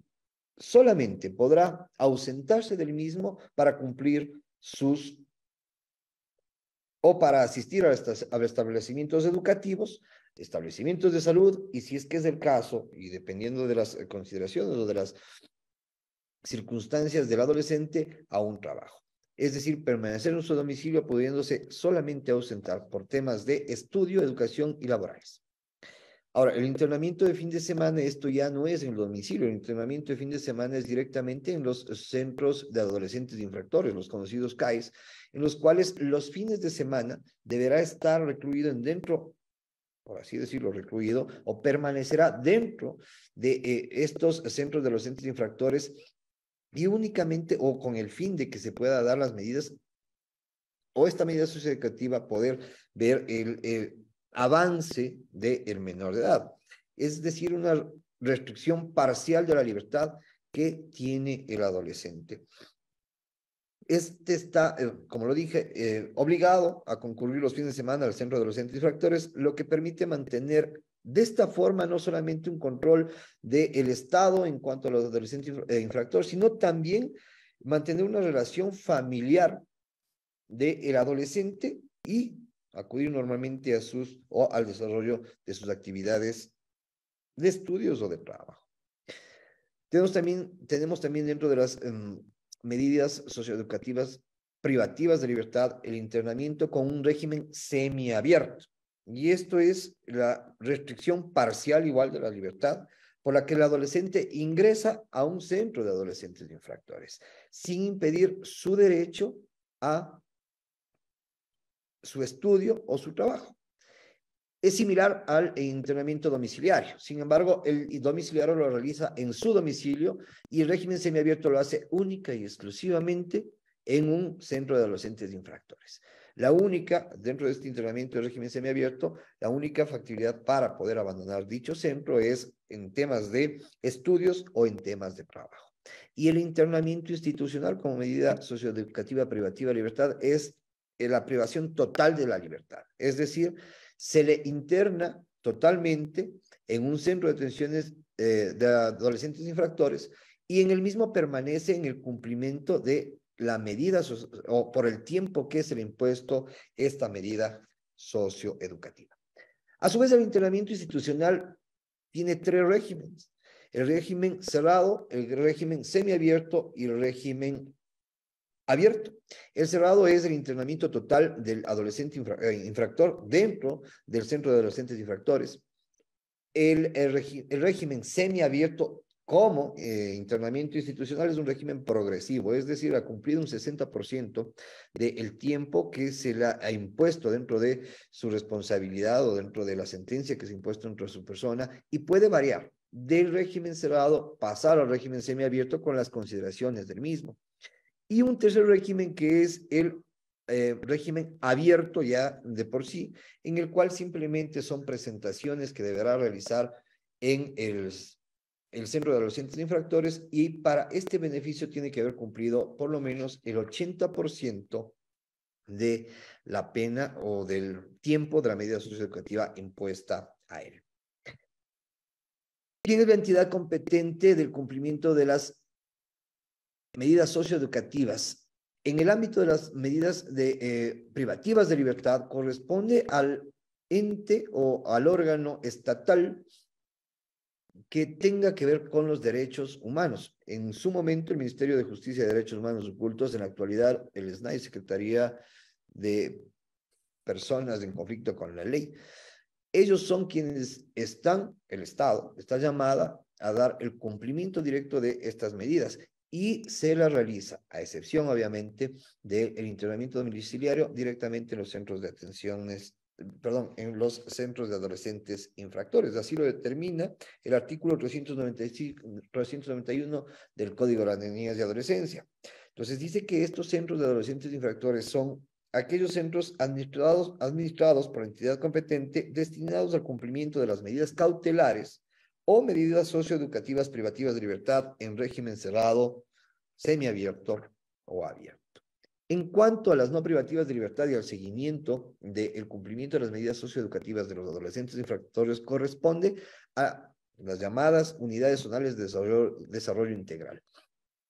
solamente podrá ausentarse del mismo para cumplir sus o para asistir a, estas, establecimientos educativos, establecimientos de salud, y si es que es el caso, y dependiendo de las consideraciones o de las circunstancias del adolescente, a un trabajo. Es decir, permanecer en su domicilio pudiéndose solamente ausentar por temas de estudio, educación y laborales. Ahora, el internamiento de fin de semana, esto ya no es en el domicilio, el internamiento de fin de semana es directamente en los centros de adolescentes infractores, los conocidos CAIS, en los cuales los fines de semana deberá estar recluido en dentro, por así decirlo, recluido, o permanecerá dentro de eh, estos centros de adolescentes infractores y únicamente o con el fin de que se pueda dar las medidas o esta medida socioeducativa poder ver el, el avance del de menor de edad. Es decir, una restricción parcial de la libertad que tiene el adolescente. Este está, eh, como lo dije, eh, obligado a concurrir los fines de semana al centro de adolescentes infractores, lo que permite mantener de esta forma no solamente un control del Estado en cuanto a los adolescentes eh, infractores, sino también mantener una relación familiar del el adolescente y acudir normalmente a sus o al desarrollo de sus actividades de estudios o de trabajo. Tenemos también, tenemos también dentro de las em, medidas socioeducativas privativas de libertad el internamiento con un régimen semiabierto. Y esto es la restricción parcial igual de la libertad por la que el adolescente ingresa a un centro de adolescentes infractores sin impedir su derecho a su estudio o su trabajo. Es similar al internamiento domiciliario. Sin embargo, el domiciliario lo realiza en su domicilio y el régimen semiabierto lo hace única y exclusivamente en un centro de adolescentes infractores. La única, dentro de este internamiento de régimen semiabierto, la única factibilidad para poder abandonar dicho centro es en temas de estudios o en temas de trabajo. Y el internamiento institucional como medida socioeducativa privativa de libertad es eh, la privación total de la libertad. Es decir, se le interna totalmente en un centro de detenciones eh, de adolescentes infractores y en el mismo permanece en el cumplimiento de la medida o por el tiempo que se le ha impuesto esta medida socioeducativa. A su vez, el internamiento institucional tiene tres regímenes. El régimen cerrado, el régimen semiabierto y el régimen abierto. El cerrado es el internamiento total del adolescente eh, infractor dentro del centro de adolescentes infractores. El, el, régimen semiabierto como eh, internamiento institucional es un régimen progresivo, es decir, ha cumplido un 60% del tiempo que se le ha impuesto dentro de su responsabilidad o dentro de la sentencia que se ha impuesto dentro de su persona y puede variar del régimen cerrado, pasar al régimen semiabierto con las consideraciones del mismo. Y un tercer régimen que es el eh, régimen abierto ya de por sí, en el cual simplemente son presentaciones que deberá realizar en el, Centro de Adolescentes Infractores y para este beneficio tiene que haber cumplido por lo menos el 80% de la pena o del tiempo de la medida socioeducativa impuesta a él. ¿Quién la entidad competente del cumplimiento de las medidas socioeducativas. En el ámbito de las medidas de, eh, privativas de libertad corresponde al ente o al órgano estatal que tenga que ver con los derechos humanos. En su momento, el Ministerio de Justicia y Derechos Humanos Ocultos, en la actualidad, el SNAI, Secretaría de Personas en Conflicto con la Ley, ellos son quienes están, el Estado está llamada a dar el cumplimiento directo de estas medidas y se la realiza, a excepción obviamente del internamiento domiciliario, directamente en los centros de atenciones perdón, en los centros de adolescentes infractores. Así lo determina el artículo 391 del Código de las Niñas y Adolescencia. Entonces dice que estos centros de adolescentes infractores son aquellos centros administrados, administrados por entidad competente destinados al cumplimiento de las medidas cautelares o medidas socioeducativas privativas de libertad en régimen cerrado, semiabierto o abierto. En cuanto a las no privativas de libertad y al seguimiento del cumplimiento de las medidas socioeducativas de los adolescentes infractores, corresponde a las llamadas unidades zonales de desarrollo, integral.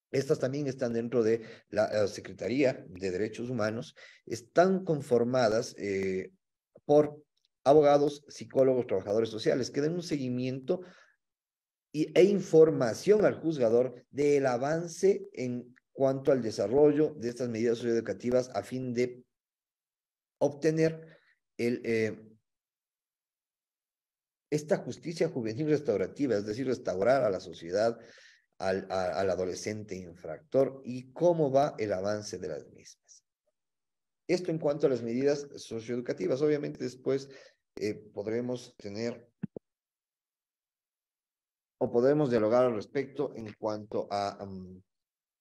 Estas también están dentro de la eh, Secretaría de Derechos Humanos, están conformadas eh, por abogados, psicólogos, trabajadores sociales, que dan un seguimiento e información al juzgador del avance en cuanto al desarrollo de estas medidas socioeducativas a fin de obtener eh, esta justicia juvenil restaurativa, es decir, restaurar a la sociedad, al, adolescente infractor y cómo va el avance de las mismas. Esto en cuanto a las medidas socioeducativas. Obviamente después eh, podremos tener o podemos dialogar al respecto en cuanto a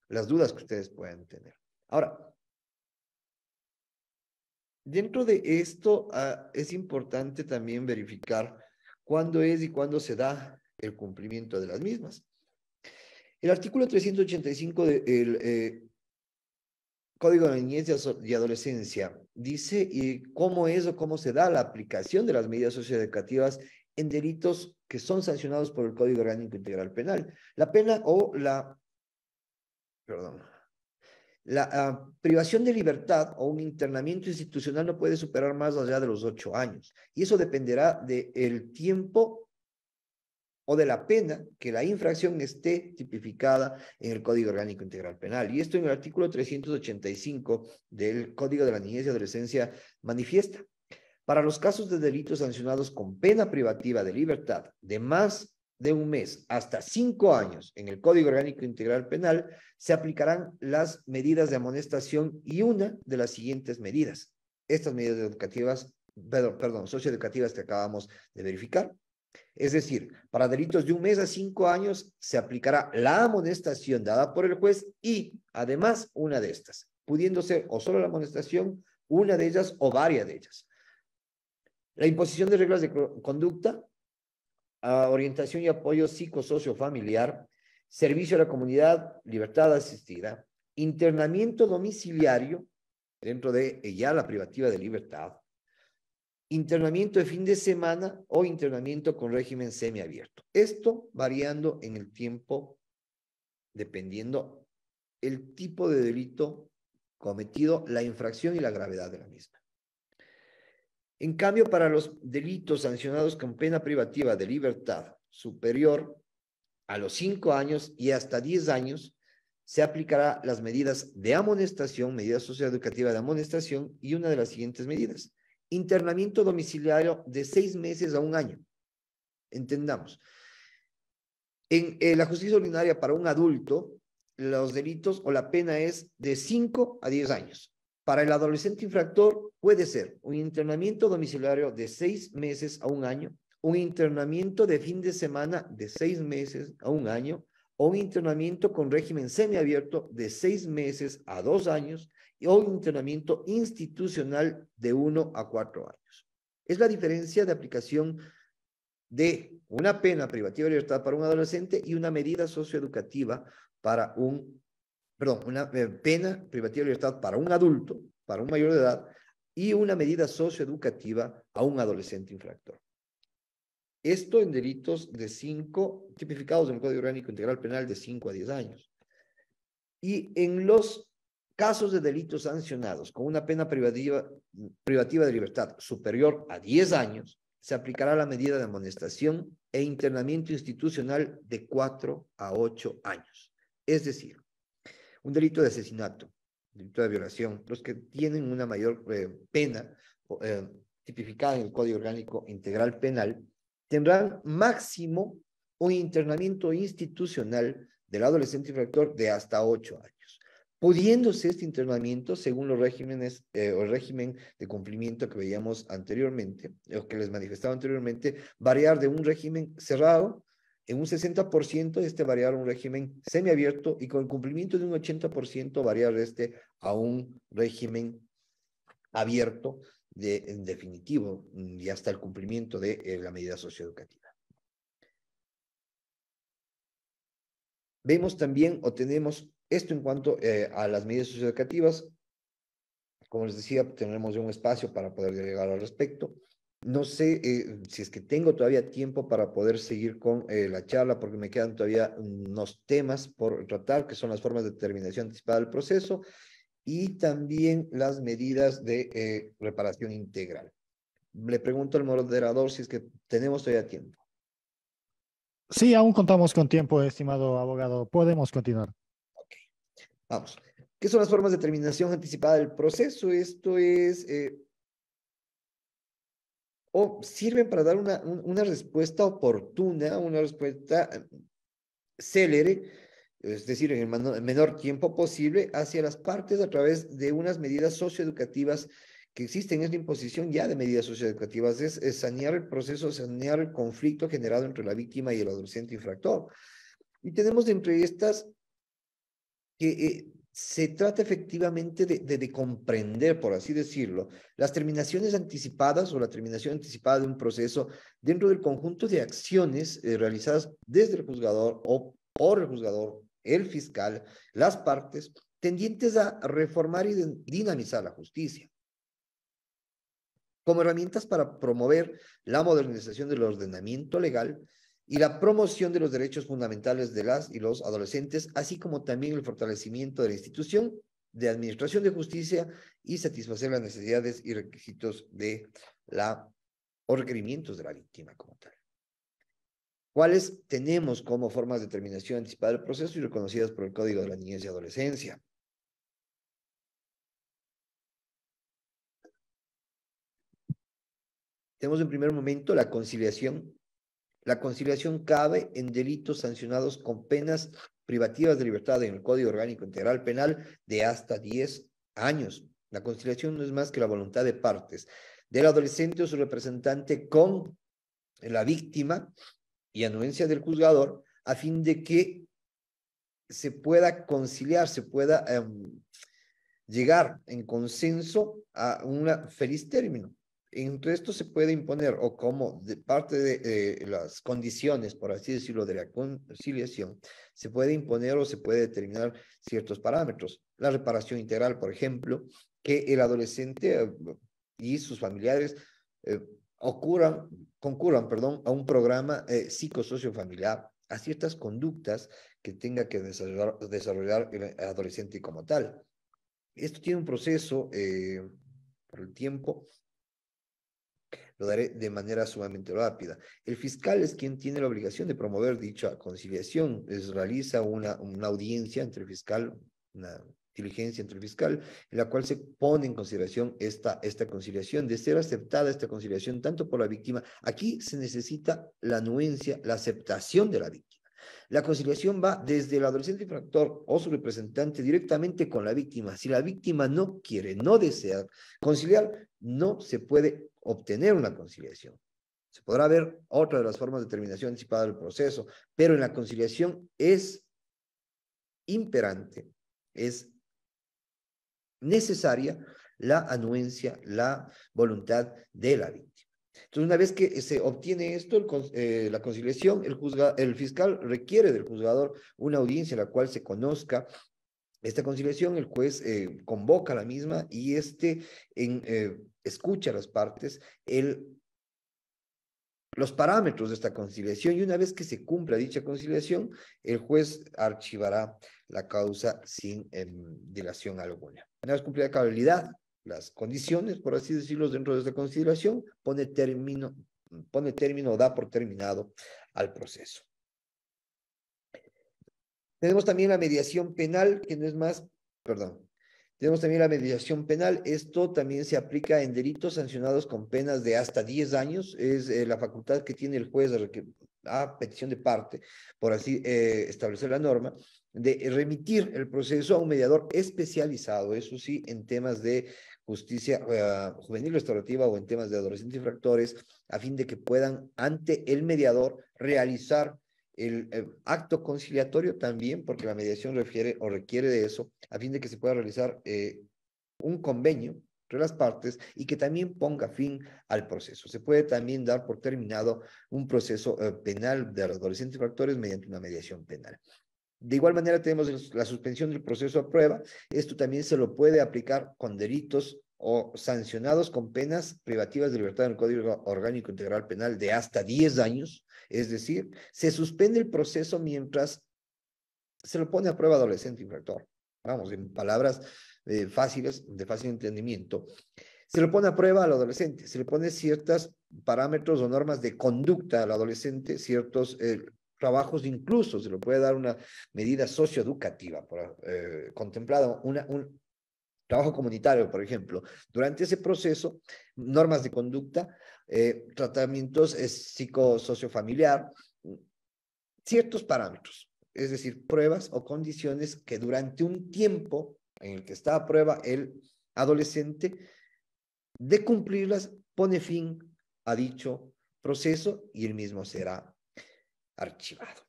las dudas que ustedes puedan tener. Ahora, dentro de esto ah, es importante también verificar cuándo es y cuándo se da el cumplimiento de las mismas. El artículo 385 del eh, Código de Niñez y Adolescencia dice eh, cómo es o cómo se da la aplicación de las medidas socioeducativas en delitos que son sancionados por el Código Orgánico Integral Penal. La pena o la, perdón, la ah, privación de libertad o un internamiento institucional no puede superar más allá de los ocho años. Y eso dependerá del tiempo o de la pena que la infracción esté tipificada en el Código Orgánico Integral Penal. Y esto en el artículo 385 del Código de la Niñez y Adolescencia manifiesta. Para los casos de delitos sancionados con pena privativa de libertad de más de un mes hasta cinco años en el Código Orgánico Integral Penal, se aplicarán las medidas de amonestación y una de las siguientes medidas. Estas medidas educativas, perdón, socioeducativas que acabamos de verificar. Es decir, para delitos de un mes a cinco años se aplicará la amonestación dada por el juez y además una de estas, pudiendo ser o solo la amonestación, una de ellas o varias de ellas. La imposición de reglas de conducta, orientación y apoyo psicosociofamiliar, servicio a la comunidad, libertad asistida, internamiento domiciliario dentro de ella eh, la privativa de libertad, internamiento de fin de semana o internamiento con régimen semiabierto. Esto variando en el tiempo dependiendo el tipo de delito cometido, la infracción y la gravedad de la misma. En cambio, para los delitos sancionados con pena privativa de libertad superior a los cinco años y hasta diez años, se aplicará las medidas de amonestación, medida socioeducativa de amonestación y una de las siguientes medidas. Internamiento domiciliario de seis meses a un año. Entendamos. En eh, la justicia ordinaria para un adulto, los delitos o la pena es de cinco a diez años. Para el adolescente infractor puede ser un internamiento domiciliario de seis meses a un año, un internamiento de fin de semana de seis meses a un año, o un internamiento con régimen semiabierto de seis meses a dos años, o un internamiento institucional de uno a cuatro años. Es la diferencia de aplicación de una pena privativa de libertad para un adolescente y una medida socioeducativa para un perdón, una eh, pena privativa de libertad para un adulto, para un mayor de edad, y una medida socioeducativa a un adolescente infractor. Esto en delitos de cinco, tipificados en el Código Orgánico Integral Penal de cinco a diez años. Y en los casos de delitos sancionados con una pena privativa, privativa de libertad superior a diez años, se aplicará la medida de amonestación e internamiento institucional de cuatro a ocho años. Es decir, un delito de asesinato, delito de violación, los que tienen una mayor eh, pena eh, tipificada en el Código Orgánico Integral Penal, tendrán máximo un internamiento institucional del adolescente infractor de hasta ocho años, pudiéndose este internamiento según los regímenes eh, o el régimen de cumplimiento que veíamos anteriormente, o que les manifestaba anteriormente, variar de un régimen cerrado en un 60% este variar a un régimen semiabierto y con el cumplimiento de un 80% variar este a un régimen abierto en definitivo y hasta el cumplimiento de eh, la medida socioeducativa. Vemos también o tenemos esto en cuanto eh, a las medidas socioeducativas. Como les decía, tenemos un espacio para poder llegar al respecto. No sé eh, si es que tengo todavía tiempo para poder seguir con eh, la charla, porque me quedan todavía unos temas por tratar, que son las formas de terminación anticipada del proceso y también las medidas de eh, reparación integral. Le pregunto al moderador si es que tenemos todavía tiempo. Sí, aún contamos con tiempo, estimado abogado. Podemos continuar. Ok, vamos. ¿Qué son las formas de terminación anticipada del proceso? Esto es o sirven para dar una, una respuesta oportuna, una respuesta em, célere, es decir, en el menor tiempo posible, hacia las partes a través de unas medidas socioeducativas que existen. Es la imposición ya de medidas socioeducativas, es, sanear el proceso, sanear el conflicto generado entre la víctima y el adolescente infractor. Y tenemos entrevistas que eh, se trata efectivamente de, comprender, por así decirlo, las terminaciones anticipadas o la terminación anticipada de un proceso dentro del conjunto de acciones eh, realizadas desde el juzgador o por el juzgador, el fiscal, las partes, tendientes a reformar y dinamizar la justicia. Como herramientas para promover la modernización del ordenamiento legal, y la promoción de los derechos fundamentales de las y los adolescentes, así como también el fortalecimiento de la institución de administración de justicia y satisfacer las necesidades y requisitos de la o requerimientos de la víctima como tal. ¿Cuáles tenemos como formas de terminación anticipada del proceso y reconocidas por el Código de la Niñez y Adolescencia? Tenemos en primer momento la conciliación la conciliación cabe en delitos sancionados con penas privativas de libertad en el Código Orgánico Integral Penal de hasta 10 años. La conciliación no es más que la voluntad de partes, del adolescente o su representante con la víctima y anuencia del juzgador, a fin de que se pueda conciliar, se pueda em, llegar en consenso a un feliz término entre esto se puede imponer o como parte de eh, las condiciones, por así decirlo, de la conciliación, se puede imponer o se puede determinar ciertos parámetros. La reparación integral, por ejemplo, que el adolescente eh, y sus familiares eh, concurran a un programa psicosociofamiliar, a ciertas conductas que tenga que desarrollar el adolescente como tal. Esto tiene un proceso por el tiempo lo daré de manera sumamente rápida. El fiscal es quien tiene la obligación de promover dicha conciliación. Es, realiza una, una audiencia entre el fiscal, una diligencia entre el fiscal, en la cual se pone en consideración esta, esta conciliación. De ser aceptada esta conciliación tanto por la víctima, aquí se necesita la anuencia, la aceptación de la víctima. La conciliación va desde el adolescente infractor o su representante directamente con la víctima. Si la víctima no quiere, no desea conciliar, no se puede obtener una conciliación. Se podrá ver otra de las formas de terminación anticipada del proceso, pero en la conciliación es imperante, es necesaria la anuencia, la voluntad de la víctima. Entonces, una vez que se obtiene esto, eh, la conciliación, el, juzga, el fiscal requiere del juzgador una audiencia en la cual se conozca esta conciliación, el juez eh, convoca la misma y este en, eh, escucha las partes el, los parámetros de esta conciliación y una vez que se cumpla dicha conciliación, el juez archivará la causa sin em, dilación alguna. Una vez cumplida la cabalidad, las condiciones, por así decirlo, dentro de esta conciliación, pone término, pone término da por terminado al proceso. Tenemos también la mediación penal, que no es más, perdón, tenemos también la mediación penal. Esto también se aplica en delitos sancionados con penas de hasta 10 años. Es eh, la facultad que tiene el juez a petición de parte, por así eh, establecer la norma, de remitir el proceso a un mediador especializado, eso sí, en temas de justicia eh, juvenil restaurativa o en temas de adolescentes infractores, a fin de que puedan, ante el mediador, realizar el, eh, acto conciliatorio también, porque la mediación refiere o requiere de eso, a fin de que se pueda realizar eh, un convenio entre las partes y que también ponga fin al proceso. Se puede también dar por terminado un proceso eh, penal de los adolescentes factores mediante una mediación penal. De igual manera tenemos la suspensión del proceso a prueba. Esto también se lo puede aplicar con delitos o sancionados con penas privativas de libertad en el Código Orgánico Integral Penal de hasta 10 años es decir, se suspende el proceso mientras se lo pone a prueba adolescente infractor. Vamos, en palabras eh, fáciles, de fácil entendimiento. Se lo pone a prueba al adolescente, se le pone ciertos parámetros o normas de conducta al adolescente, ciertos eh, trabajos incluso se le puede dar una medida socioeducativa por, eh, contemplada, un trabajo comunitario, por ejemplo. Durante ese proceso, normas de conducta, eh, tratamientos psicosociofamiliar, mm, ciertos parámetros, es decir, pruebas o condiciones que durante un tiempo en el que está a prueba el adolescente, de cumplirlas pone fin a dicho proceso y el mismo será archivado.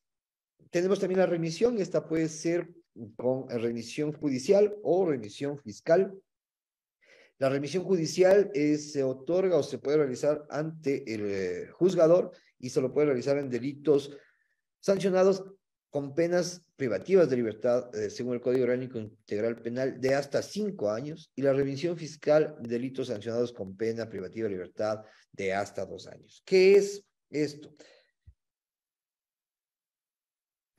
Tenemos también la remisión, esta puede ser con eh, remisión judicial o remisión fiscal la remisión judicial eh, se otorga o se puede realizar ante el eh, juzgador y se lo puede realizar en delitos sancionados con penas privativas de libertad, eh, según el Código Orgánico Integral Penal, de hasta cinco años, y la remisión fiscal delitos sancionados con pena privativa de libertad de hasta dos años. ¿Qué es esto?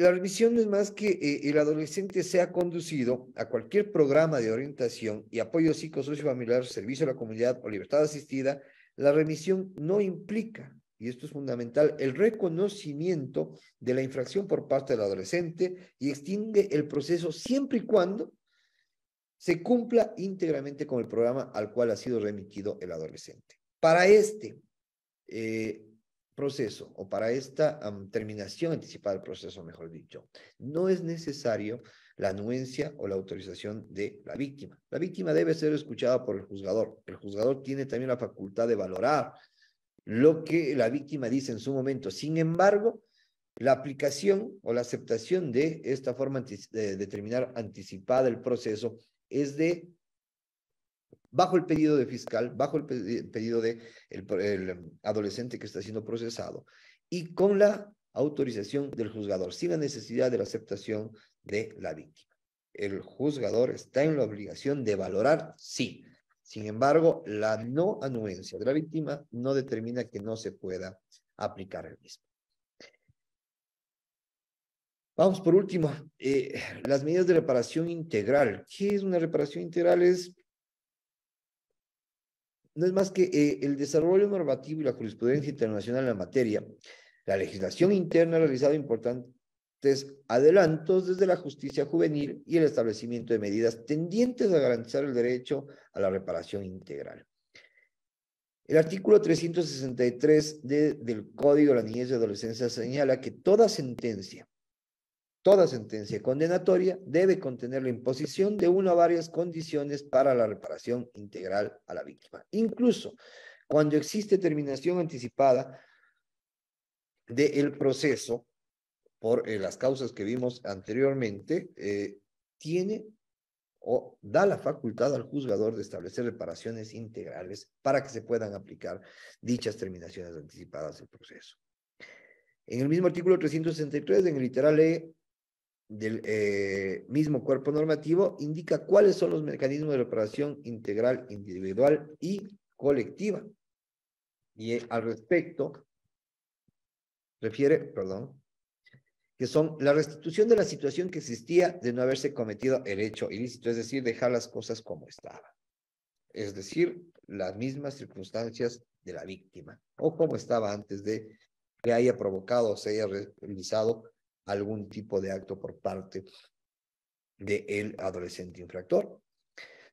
La no es más que eh, el adolescente sea conducido a cualquier programa de orientación y apoyo psicosocio familiar, servicio a la comunidad o libertad asistida, la remisión no implica, y esto es fundamental, el reconocimiento de la infracción por parte del adolescente y extingue el proceso siempre y cuando se cumpla íntegramente con el programa al cual ha sido remitido el adolescente. Para este, eh, proceso o para esta terminación anticipada del proceso, mejor dicho, no es necesario la anuencia o la autorización de la víctima. La víctima debe ser escuchada por el juzgador. El juzgador tiene también la facultad de valorar lo que la víctima dice en su momento. Sin embargo, la aplicación o la aceptación de esta forma de, determinar anticipada el proceso es de bajo el pedido de fiscal, bajo el pedido del de el adolescente que está siendo procesado y con la autorización del juzgador, sin la necesidad de la aceptación de la víctima. El juzgador está en la obligación de valorar, sí. Sin embargo, la no anuencia de la víctima no determina que no se pueda aplicar el mismo. Vamos por último, eh, las medidas de reparación integral. ¿Qué es una reparación integral? Es no es más que eh, el desarrollo normativo y la jurisprudencia internacional en la materia. La legislación interna ha realizado importantes adelantos desde la justicia juvenil y el establecimiento de medidas tendientes a garantizar el derecho a la reparación integral. El artículo 363 del Código de la Niñez y Adolescencia señala que toda sentencia Toda sentencia condenatoria debe contener la imposición de una o varias condiciones para la reparación integral a la víctima. Incluso cuando existe terminación anticipada del proceso por eh, las causas que vimos anteriormente, eh, tiene o da la facultad al juzgador de establecer reparaciones integrales para que se puedan aplicar dichas terminaciones anticipadas del proceso. En el mismo artículo 363, en el literal E, del eh, mismo cuerpo normativo indica cuáles son los mecanismos de reparación integral, individual y colectiva. Y eh, al respecto, refiere, perdón, que son la restitución de la situación que existía de no haberse cometido el hecho ilícito, es decir, dejar las cosas como estaban. Es decir, las mismas circunstancias de la víctima o como estaba antes de que haya provocado o se haya realizado algún tipo de acto por parte del adolescente infractor.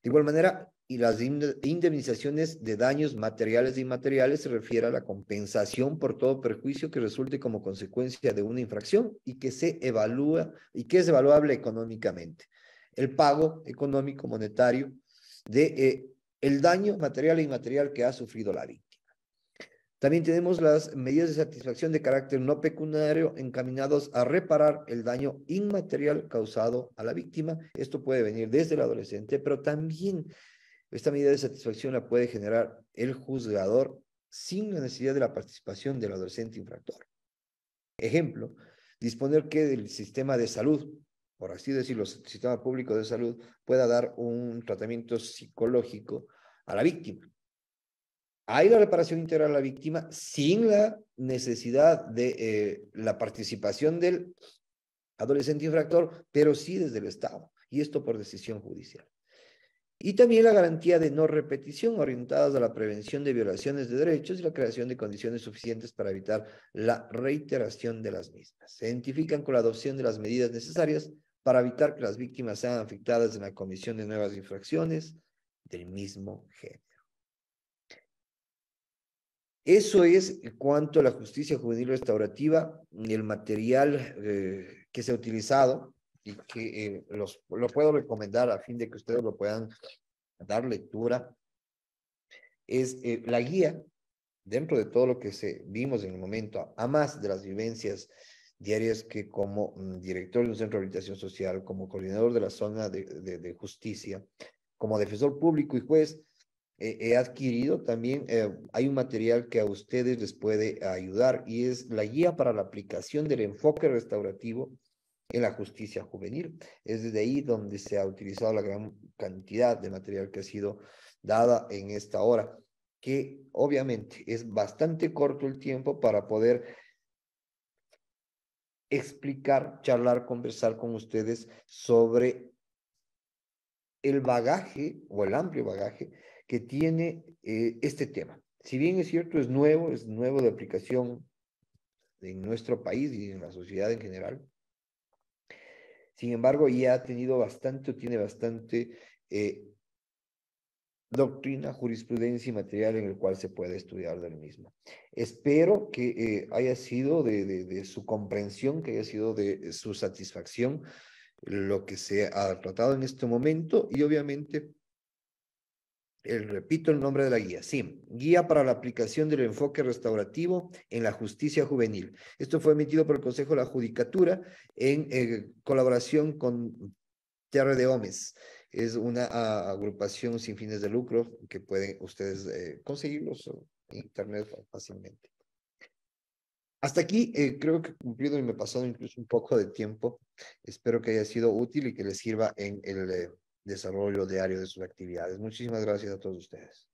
De igual manera, y las indemnizaciones de daños materiales e inmateriales se refiere a la compensación por todo perjuicio que resulte como consecuencia de una infracción y que se evalúa y que es evaluable económicamente. El pago económico monetario de eh, el daño material e inmaterial que ha sufrido la también tenemos las medidas de satisfacción de carácter no pecuniario encaminados a reparar el daño inmaterial causado a la víctima. Esto puede venir desde el adolescente, pero también esta medida de satisfacción la puede generar el juzgador sin la necesidad de la participación del adolescente infractor. Ejemplo, disponer que el sistema de salud, por así decirlo, el sistema público de salud, pueda dar un tratamiento psicológico a la víctima hay la reparación integral a la víctima sin la necesidad de eh, la participación del adolescente infractor, pero sí desde el Estado, y esto por decisión judicial. Y también la garantía de no repetición orientadas a la prevención de violaciones de derechos y la creación de condiciones suficientes para evitar la reiteración de las mismas. Se identifican con la adopción de las medidas necesarias para evitar que las víctimas sean afectadas en la comisión de nuevas infracciones del mismo género. Eso es cuanto a la justicia juvenil restaurativa, el material eh, que se ha utilizado y que eh, los, lo puedo recomendar a fin de que ustedes lo puedan dar lectura, es eh, la guía dentro de todo lo que se vimos en el momento, a más de las vivencias diarias que como mm, director de un centro de orientación social, como coordinador de la zona de justicia, como defensor público y juez, eh, he adquirido también, eh, hay un material que a ustedes les puede ayudar y es la guía para la aplicación del enfoque restaurativo en la justicia juvenil. Es desde ahí donde se ha utilizado la gran cantidad de material que ha sido dada en esta hora, que obviamente es bastante corto el tiempo para poder explicar, charlar, conversar con ustedes sobre el bagaje o el amplio bagaje que tiene eh, este tema. Si bien es cierto, es nuevo, es nuevo de aplicación en nuestro país y en la sociedad en general. Sin embargo, ya ha tenido bastante, tiene bastante eh, doctrina, jurisprudencia y material en el cual se puede estudiar del mismo. Espero que eh, haya sido de, de, de, su comprensión, que haya sido de su satisfacción lo que se ha tratado en este momento y obviamente repito el nombre de la guía, sí, Guía para la aplicación del enfoque restaurativo en la justicia juvenil. Esto fue emitido por el Consejo de la Judicatura en eh, colaboración con Tierra de Gómez. Es una agrupación sin fines de lucro que pueden ustedes conseguirlo eh, conseguirlos en internet fácilmente. Hasta aquí eh, creo que cumplido y me pasó incluso un poco de tiempo. Espero que haya sido útil y que les sirva en el desarrollo diario de sus actividades. Muchísimas gracias a todos ustedes.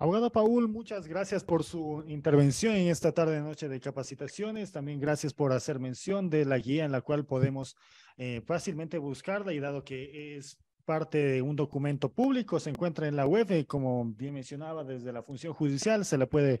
Abogado Paul, muchas gracias por su intervención en esta tarde noche de capacitaciones. También gracias por hacer mención de la guía en la cual podemos eh, fácilmente buscarla y dado que es parte de un documento público, se encuentra en la web y eh, como bien mencionaba desde la función judicial, se la puede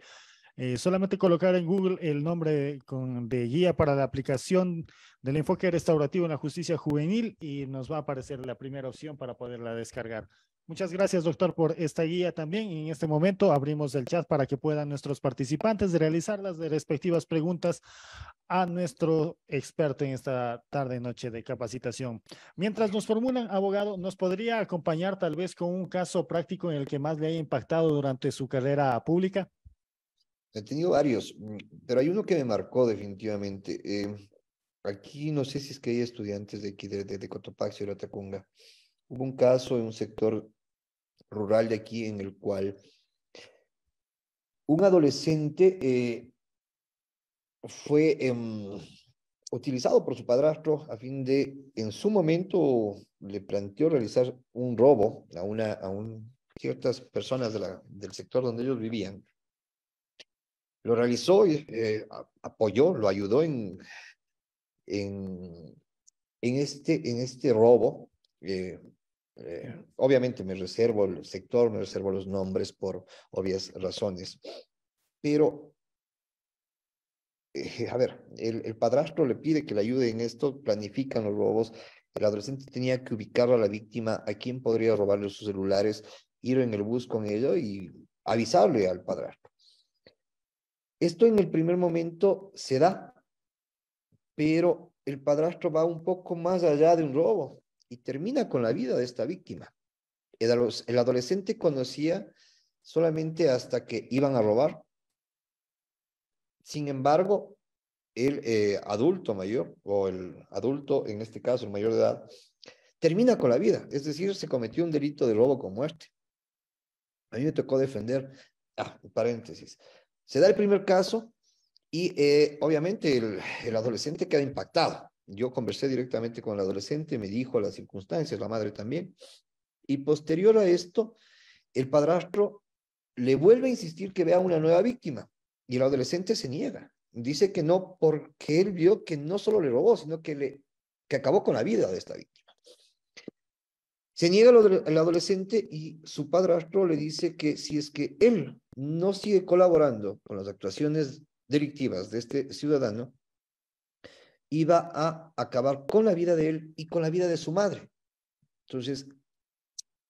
eh, solamente colocar en Google el nombre de guía para la aplicación del enfoque restaurativo en la justicia juvenil y nos va a aparecer la primera opción para poderla descargar. Muchas gracias, doctor, por esta guía también. En este momento abrimos el chat para que puedan nuestros participantes realizar las respectivas preguntas a nuestro experto en esta tarde noche de capacitación. Mientras nos formulan, abogado, ¿nos podría acompañar tal vez con un caso práctico en el que más le haya impactado durante su carrera pública? He tenido varios, mm, pero hay uno que me marcó definitivamente. Eh, aquí no sé si es que hay estudiantes de aquí, de, Cotopaxi o de Atacunga. Hubo un caso en un sector rural de aquí en el cual un adolescente eh, fue em, utilizado por su padrastro a fin de, en su momento, le planteó realizar un robo a, una, a un, ciertas personas del sector donde ellos vivían lo realizó, y eh, apoyó, lo ayudó en, en, este, en este robo. Eh, eh, obviamente me reservo el sector, me reservo los nombres por obvias razones, pero a ver, el, padrastro le pide que le ayude en esto, planifican los robos, el adolescente tenía que ubicar a la víctima, a quién podría robarle sus celulares, ir en el bus con ello y avisarle al padrastro. Esto en el primer momento se da, pero el padrastro va un poco más allá de un robo y termina con la vida de esta víctima. El, adolescente conocía solamente hasta que iban a robar. Sin embargo, el eh, adulto mayor, o el adulto, en este caso, el mayor de edad, termina con la vida. Es decir, se cometió un delito de robo con muerte. A mí me tocó defender, ah, paréntesis, se da el primer caso y eh, obviamente el, adolescente queda impactado. Yo conversé directamente con el adolescente, me dijo las circunstancias, la madre también. Y posterior a esto, el padrastro le vuelve a insistir que vea una nueva víctima y el adolescente se niega. Dice que no porque él vio que no solo le robó, sino que, le, que acabó con la vida de esta víctima. Se niega el, el adolescente y su padrastro le dice que si es que él no sigue colaborando con las actuaciones delictivas de este ciudadano, iba a acabar con la vida de él y con la vida de su madre. Entonces,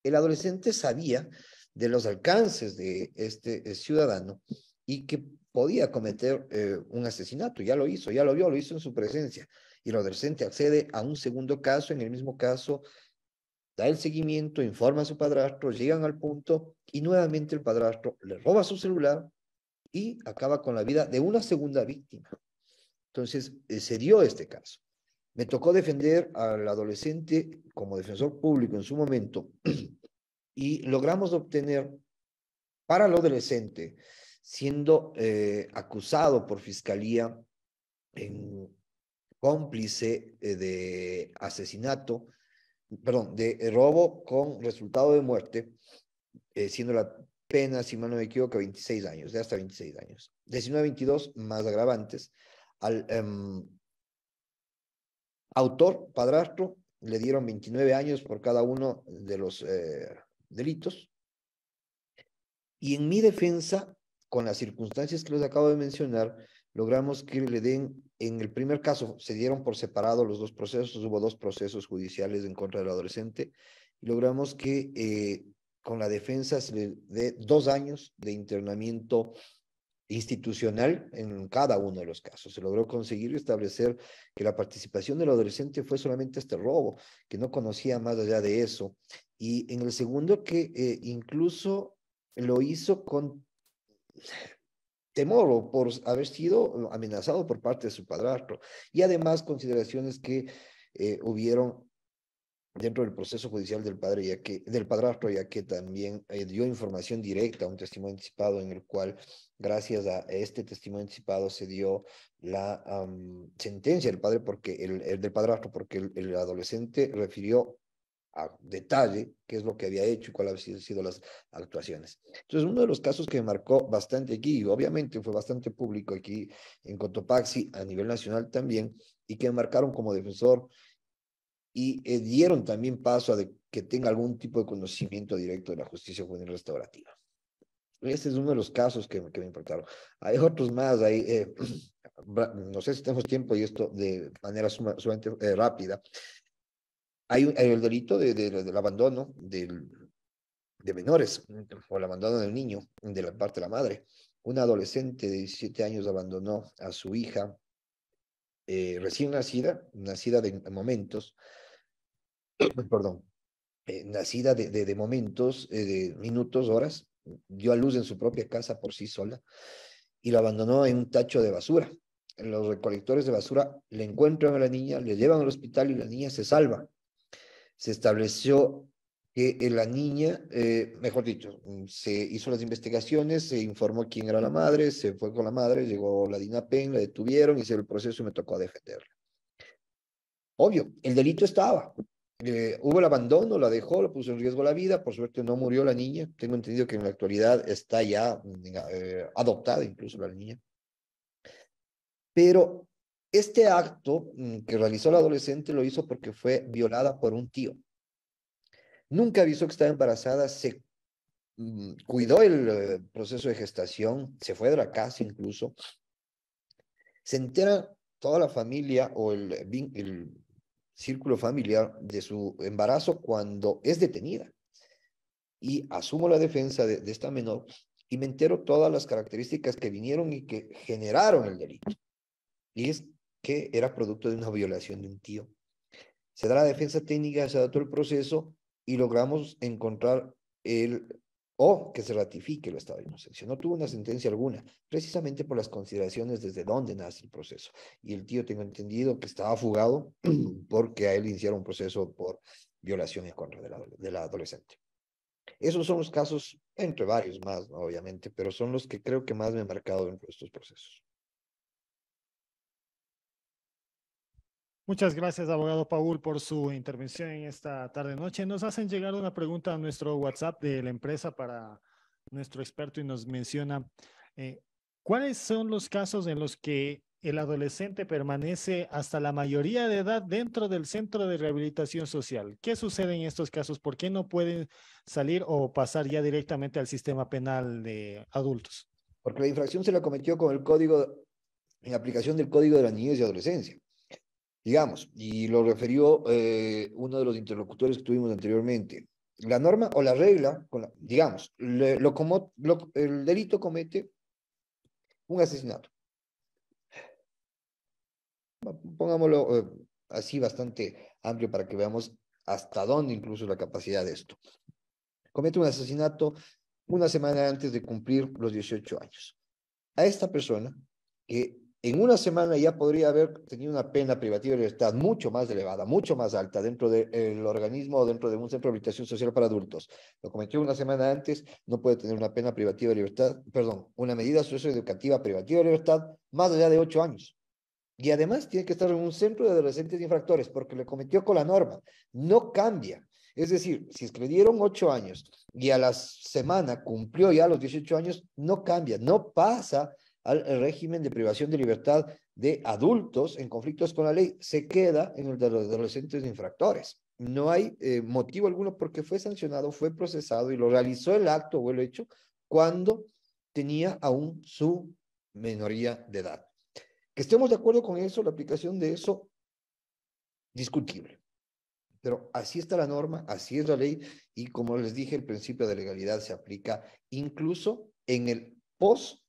el adolescente sabía de los alcances de este eh, ciudadano y que podía cometer eh, un asesinato. Ya lo hizo, ya lo vio, lo hizo en su presencia. Y el adolescente accede a un segundo caso, en el mismo caso da el seguimiento, informa a su padrastro, llegan al punto y nuevamente el padrastro le roba su celular y acaba con la vida de una segunda víctima. Entonces, eh, se dio este caso. Me tocó defender al adolescente como defensor público en su momento y logramos obtener para el adolescente, siendo eh, acusado por fiscalía en cómplice eh, de asesinato, perdón, de robo con resultado de muerte, eh, siendo la pena, si mal no me equivoco, 26 años, de hasta 26 años. 19 22 más agravantes. Al em, autor, padrastro, le dieron 29 años por cada uno de los eh, delitos. Y en mi defensa, con las circunstancias que les acabo de mencionar, logramos que le den en el primer caso se dieron por separado los dos procesos, hubo dos procesos judiciales en contra del adolescente y logramos que eh, con la defensa de dos años de internamiento institucional en cada uno de los casos. Se logró conseguir establecer que la participación del adolescente fue solamente este robo, que no conocía más allá de eso. Y en el segundo que eh, incluso lo hizo con temor o por haber sido amenazado por parte de su padrastro y además consideraciones que eh, hubieron dentro del proceso judicial del padre ya que del padrastro ya que también eh, dio información directa un testimonio anticipado en el cual gracias a este testimonio anticipado se dio la sentencia del padre porque el, del padrastro porque el, adolescente refirió detalle qué es lo que había hecho y cuáles habían sido las actuaciones. Entonces, uno de los casos que marcó bastante aquí, obviamente fue bastante público aquí en Cotopaxi, a nivel nacional también, y que marcaron como defensor y eh, dieron también paso a de, que tenga algún tipo de conocimiento directo de la justicia juvenil restaurativa. Este es uno de los casos que, que me importaron. Hay otros más, hay, eh, no sé si tenemos tiempo y esto de manera sumamente eh, rápida hay, un, el delito del abandono de menores mm, o el abandono del niño de la parte de la madre. Una adolescente de 17 años abandonó a su hija eh, recién nacida, nacida de momentos, perdón, eh, nacida de, momentos, eh, de minutos, horas, dio a luz en su propia casa por sí sola y la abandonó en un tacho de basura. Los recolectores de basura le encuentran a la niña, le llevan al hospital y la niña se salva se estableció que la niña, eh, mejor dicho, mm, se hizo las investigaciones, se informó quién era la madre, se fue con la madre, llegó la DINAPEN, la detuvieron, y hice el proceso y me tocó defenderla. Obvio, el delito estaba. Eh, hubo el abandono, la dejó, la puso en riesgo la vida, por suerte no murió la niña, tengo entendido que en la actualidad está ya mm, eh, adoptada incluso la niña. Pero este acto mm, que realizó la adolescente lo hizo porque fue violada por un tío. Nunca avisó que estaba embarazada, se mm, cuidó el eh, proceso de gestación, se fue de la casa incluso. Se entera toda la familia o el, el círculo familiar de su embarazo cuando es detenida. Y asumo la defensa de, de esta menor y me entero todas las características que vinieron y que generaron el delito. Y es que era producto de una violación de un tío. Se da la defensa técnica, se da todo el proceso y logramos encontrar el o que se ratifique el estado de inocencia. No tuvo una sentencia alguna, precisamente por las consideraciones desde dónde nace el proceso. Y el tío, tengo entendido, que estaba fugado porque a él iniciaron un proceso por violación en contra de la, adolescente. Esos son los casos, entre varios más, obviamente, pero son los que creo que más me han marcado en estos procesos. Muchas gracias, abogado Paul, por su intervención en esta tarde-noche. Nos hacen llegar una pregunta a nuestro WhatsApp de la empresa para nuestro experto y nos menciona, eh, ¿cuáles son los casos en los que el adolescente permanece hasta la mayoría de edad dentro del centro de rehabilitación social? ¿Qué sucede en estos casos? ¿Por qué no pueden salir o pasar ya directamente al sistema penal de adultos? Porque la infracción se la cometió con el código, en aplicación del Código de la Niñez y Adolescencia. Digamos, y lo refirió eh, uno de los interlocutores que tuvimos anteriormente. La norma o la regla, digamos, lo, como, el delito comete un asesinato. Pongámoslo eh, así bastante amplio para que veamos hasta dónde incluso la capacidad de esto. Comete un asesinato una semana antes de cumplir los 18 años. A esta persona que en una semana ya podría haber tenido una pena privativa de libertad mucho más elevada, mucho más alta dentro del organismo o dentro de un centro de habitación social para adultos. Lo cometió una semana antes, no puede tener una pena privativa de libertad, perdón, una medida educativa privativa de libertad más allá de ocho años. Y además tiene que estar en un centro de adolescentes infractores porque le cometió con la norma. No cambia. Es decir, si escribieron ocho años y a la semana cumplió ya los dieciocho años, no cambia, no pasa al régimen de privación de libertad de adultos en conflictos con la ley, se queda en el de los adolescentes infractores. No hay eh, motivo alguno porque fue sancionado, fue procesado y lo realizó el acto o el hecho cuando tenía aún su menoría de edad. Que estemos de acuerdo con eso, la aplicación de eso, discutible. Pero así está la norma, así es la ley y como les dije, el principio de legalidad se aplica incluso en el post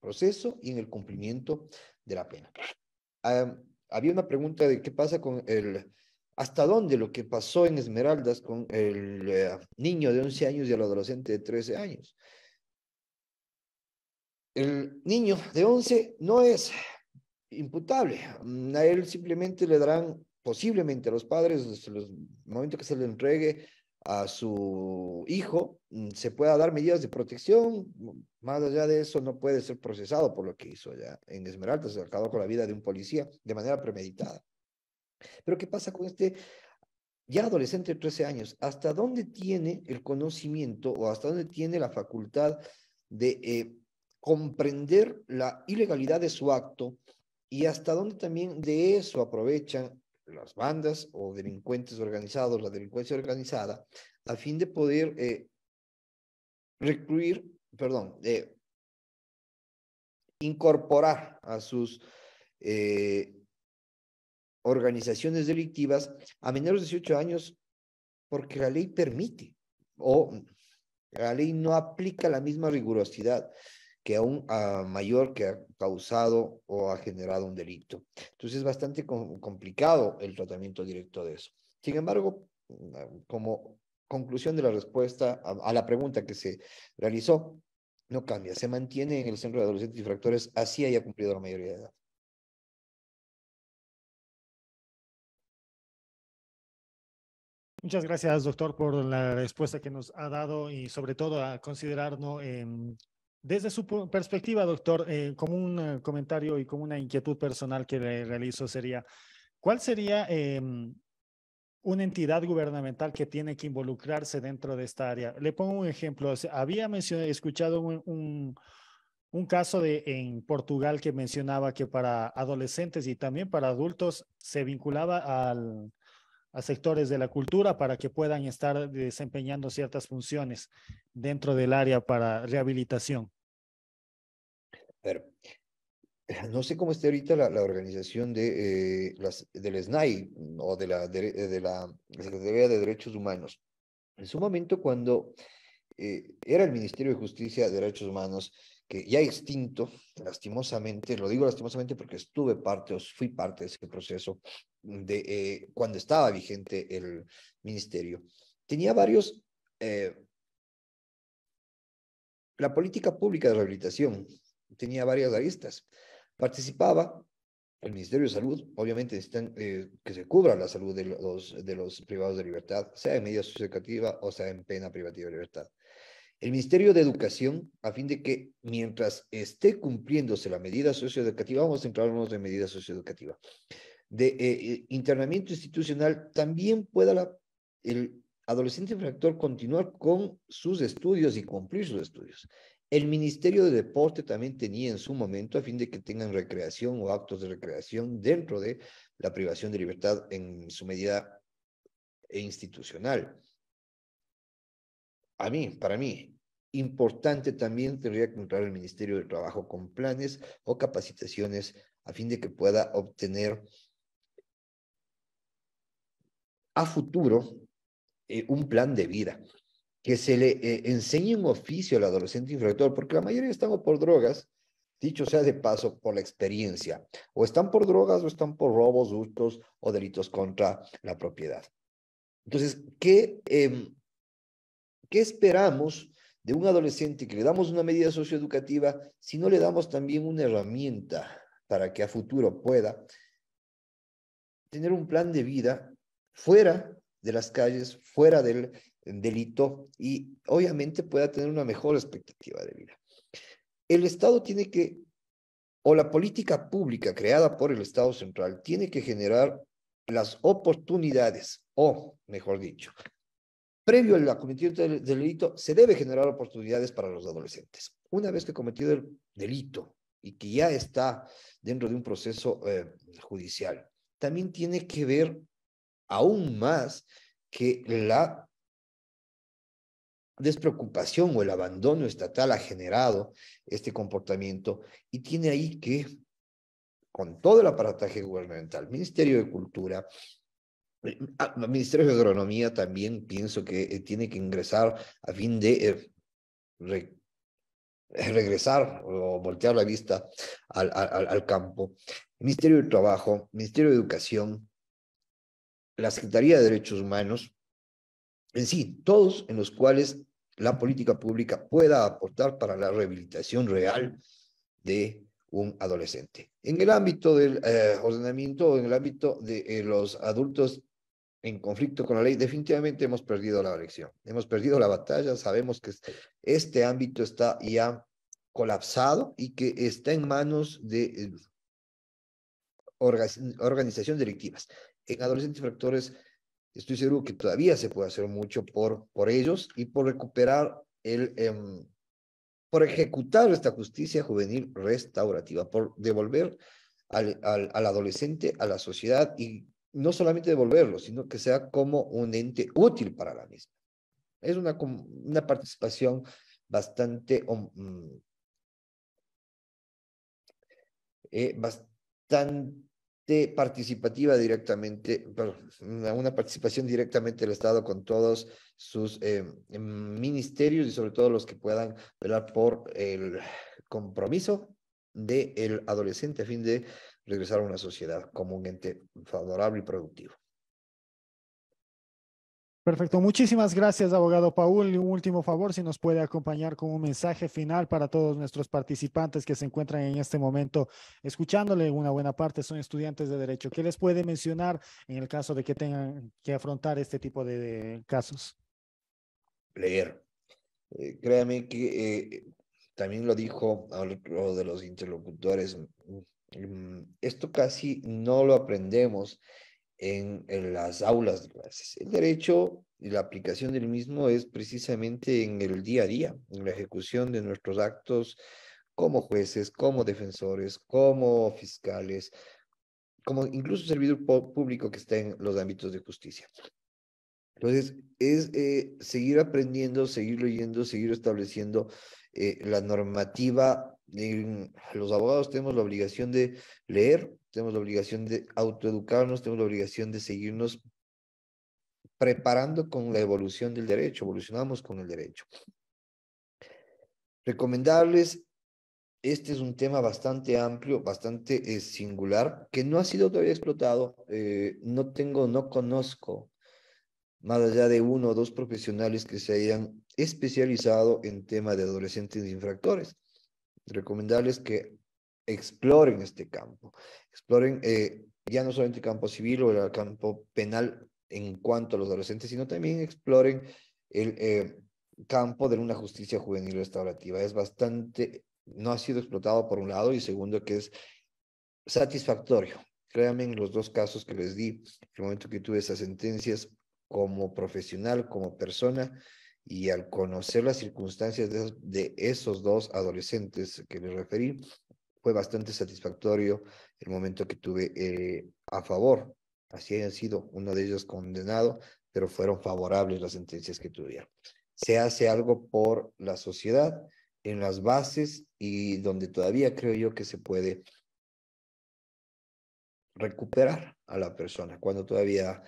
proceso y en el cumplimiento de la pena. Ah, había una pregunta de qué pasa con el, hasta dónde lo que pasó en Esmeraldas con el eh, niño de 11 años y el adolescente de 13 años. El niño de 11 no es imputable, mm, a él simplemente le darán posiblemente a los padres, desde el momento que se le entregue a su hijo mm, se pueda dar medidas de protección. Más allá de eso, no puede ser procesado por lo que hizo ya en se acabó con la vida de un policía de manera premeditada. Pero ¿qué pasa con este ya adolescente de 13 años? ¿Hasta dónde tiene el conocimiento o hasta dónde tiene la facultad de eh, comprender la ilegalidad de su acto y hasta dónde también de eso aprovechan las bandas o delincuentes organizados, la delincuencia organizada, a fin de poder eh, recluir, perdón, incorporar a sus eh, organizaciones delictivas a menores de 18 años porque la ley permite o la ley no aplica la misma rigurosidad que aún ah, mayor que ha causado o ha generado un delito. Entonces es bastante complicado el tratamiento directo de eso. Sin embargo, mm, como conclusión de la respuesta a, la pregunta que se realizó, no cambia, se mantiene en el centro de adolescentes fractores así haya cumplido la mayoría de edad. Muchas gracias, doctor, por la respuesta que nos ha dado y sobre todo a considerarnos en em, desde su perspectiva, doctor, eh, como un comentario y como una inquietud personal que le realizo sería, ¿cuál sería em, una entidad gubernamental que tiene que involucrarse dentro de esta área? Le pongo un ejemplo. Había escuchado un, un caso de, en Portugal que mencionaba que para adolescentes y también para adultos se vinculaba al, a sectores de la cultura para que puedan estar desempeñando ciertas funciones dentro del área para rehabilitación. ver, no sé cómo está ahorita la, organización de, eh, del SNAI mm, o de la, eh, de, la Secretaría de Derechos Humanos. En su momento, cuando eh, era el Ministerio de Justicia, de Derechos Humanos, que ya extinto, lastimosamente, lo digo lastimosamente porque estuve parte o fui parte de ese proceso de eh, cuando estaba vigente el ministerio, tenía varios... Eh, la política pública de rehabilitación tenía varias aristas. Participaba el Ministerio de Salud, obviamente eh, que se cubra la salud de los, de los privados de libertad, sea en medida socioeducativa o sea en pena privativa de libertad el Ministerio de Educación, a fin de que mientras esté cumpliéndose la medida socioeducativa, vamos a centrarnos en medida socioeducativa, de eh, eh, internamiento institucional, también pueda el adolescente infractor continuar con sus estudios y cumplir sus estudios. El Ministerio de Deporte también tenía en su momento a fin de que tengan recreación o actos de recreación dentro de la privación de libertad en su medida eh, institucional a mí, para mí, importante también tendría que entrar el Ministerio de Trabajo con planes o capacitaciones a fin de que pueda obtener a futuro eh, un plan de vida, que se le eh, enseñe un oficio al adolescente infractor, porque la mayoría están por drogas, dicho sea de paso, por la experiencia, o están por drogas o están por robos, hurtos o delitos contra la propiedad. Entonces, ¿qué em, ¿Qué esperamos de un adolescente que le damos una medida socioeducativa si no le damos también una herramienta para que a futuro pueda tener un plan de vida fuera de las calles, fuera del delito y obviamente pueda tener una mejor expectativa de vida? El Estado tiene que, o la política pública creada por el Estado central, tiene que generar las oportunidades, o mejor dicho, previo al cometimiento del delito, se debe generar oportunidades para los adolescentes. Una vez que cometido el delito y que ya está dentro de un proceso eh, judicial, también tiene que ver aún más que la despreocupación o el abandono estatal ha generado este comportamiento y tiene ahí que, con todo el aparataje gubernamental, Ministerio de Cultura, el ah, Ministerio de Agronomía también pienso que eh, tiene que ingresar a fin de eh, eh, regresar o voltear la vista al, al, campo. El Ministerio de Trabajo, el Ministerio de Educación, la Secretaría de Derechos Humanos, en sí, todos en los cuales la política pública pueda aportar para la rehabilitación real de un adolescente. En el ámbito del ordenamiento, en el ámbito de los adultos en conflicto con la ley, definitivamente hemos perdido la elección, hemos perdido la batalla, sabemos que este ámbito está ya colapsado y que está en manos de eh, organizaciones delictivas. En adolescentes fractores estoy seguro que todavía se puede hacer mucho por, por ellos y por recuperar el... Em, por ejecutar esta justicia juvenil restaurativa, por devolver al, al adolescente a la sociedad y no solamente devolverlo, sino que sea como un ente útil para la misma. Es una, una participación bastante, mm, eh, bastante participativa directamente, una participación directamente del Estado con todos sus eh, ministerios y sobre todo los que puedan velar por el compromiso del el adolescente a fin de regresar a una sociedad como un ente favorable y productivo. Perfecto. Muchísimas gracias, abogado Paul. Y un último favor, si nos puede acompañar con un mensaje final para todos nuestros participantes que se encuentran en este momento escuchándole. Una buena parte son estudiantes de derecho. ¿Qué les puede mencionar en el caso de que tengan que afrontar este tipo de, casos? Leer. Eh, créame que eh, también lo dijo uno de los interlocutores mm, esto casi no lo aprendemos en, las aulas de clases. El derecho y la aplicación del mismo es precisamente en el día a día, en la ejecución de nuestros actos como jueces, como defensores, como fiscales, como incluso servidor público que está en los ámbitos de justicia. Entonces, es eh, seguir aprendiendo, seguir leyendo, seguir estableciendo eh, la normativa los abogados tenemos la obligación de leer, tenemos la obligación de autoeducarnos, tenemos la obligación de seguirnos preparando con la evolución del derecho, evolucionamos con el derecho. Recomendarles, este es un tema bastante amplio, bastante eh, singular, que no ha sido todavía explotado, eh, no tengo, no conozco, más allá de uno o dos profesionales que se hayan especializado en tema de adolescentes infractores Recomendarles que exploren este campo, exploren eh, ya no solamente el campo civil o el campo penal en cuanto a los adolescentes, sino también exploren el eh, campo de una justicia juvenil restaurativa. Es bastante, no ha sido explotado por un lado y segundo que es satisfactorio. Créanme en los dos casos que les di, el momento que tuve esas sentencias como profesional, como persona, y al conocer las circunstancias de, esos dos adolescentes que les referí, fue bastante satisfactorio el momento que tuve eh, a favor. Así hayan sido uno de ellos condenado, pero fueron favorables las sentencias que tuvieron. Se hace algo por la sociedad en las bases y donde todavía creo yo que se puede recuperar a la persona cuando todavía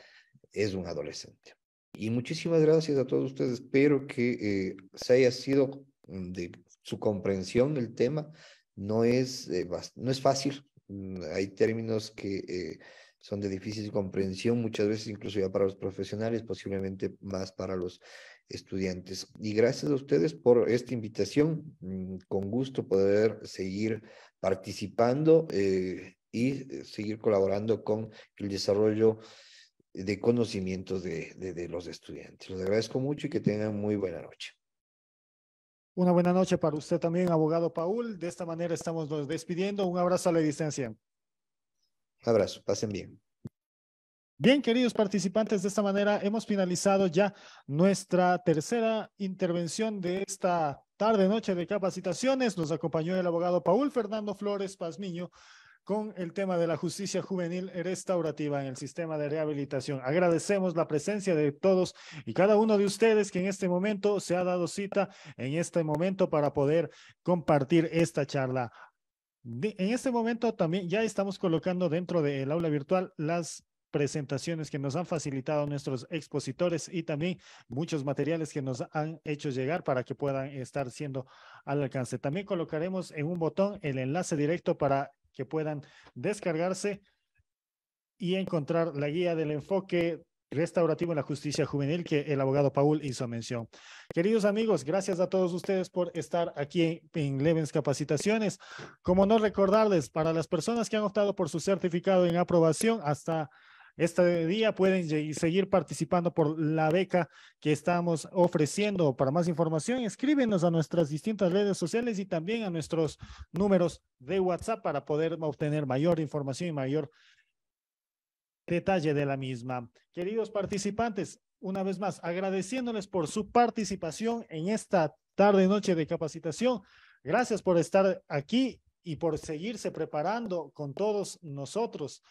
es un adolescente. Y muchísimas gracias a todos ustedes. Espero que eh, se haya sido mm, de su comprensión el tema. No es, eh, no es fácil. Mm, hay términos que eh, son de difícil comprensión, muchas veces incluso ya para los profesionales, posiblemente más para los estudiantes. Y gracias a ustedes por esta invitación. Mm, con gusto poder seguir participando y seguir colaborando con el desarrollo de conocimientos de, de, de los estudiantes. Los agradezco mucho y que tengan muy buena noche. Una buena noche para usted también, abogado Paul. De esta manera estamos nos despidiendo. Un abrazo a la distancia. Abrazo, pasen bien. Bien, queridos participantes, de esta manera hemos finalizado ya nuestra tercera intervención de esta tarde-noche de capacitaciones. Nos acompañó el abogado Paul Fernando Flores Pazmiño con el tema de la justicia juvenil restaurativa en el sistema de rehabilitación. Agradecemos la presencia de todos y cada uno de ustedes que en este momento se ha dado cita en este momento para poder compartir esta charla. en este momento también ya estamos colocando dentro del aula virtual las presentaciones que nos han facilitado nuestros expositores y también muchos materiales que nos han hecho llegar para que puedan estar siendo al alcance. También colocaremos en un botón el enlace directo para que puedan descargarse y encontrar la guía del enfoque restaurativo en la justicia juvenil que el abogado Paul hizo mención. Queridos amigos, gracias a todos ustedes por estar aquí en Levens Capacitaciones. Como no recordarles, para las personas que han optado por su certificado en aprobación hasta este día pueden seguir participando por la beca que estamos ofreciendo. Para más información, escríbenos a nuestras distintas redes sociales y también a nuestros números de WhatsApp para poder obtener mayor información y mayor detalle de la misma. Queridos participantes, una vez más, agradeciéndoles por su participación en esta tarde noche de capacitación. Gracias por estar aquí y por seguirse preparando con todos nosotros.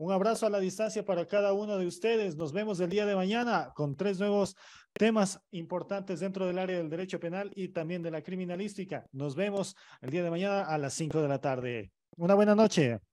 Un abrazo a la distancia para cada uno de ustedes. Nos vemos el día de mañana con tres nuevos temas importantes dentro del área del derecho penal y también de la criminalística. Nos vemos el día de mañana a las cinco de la tarde. Una buena noche.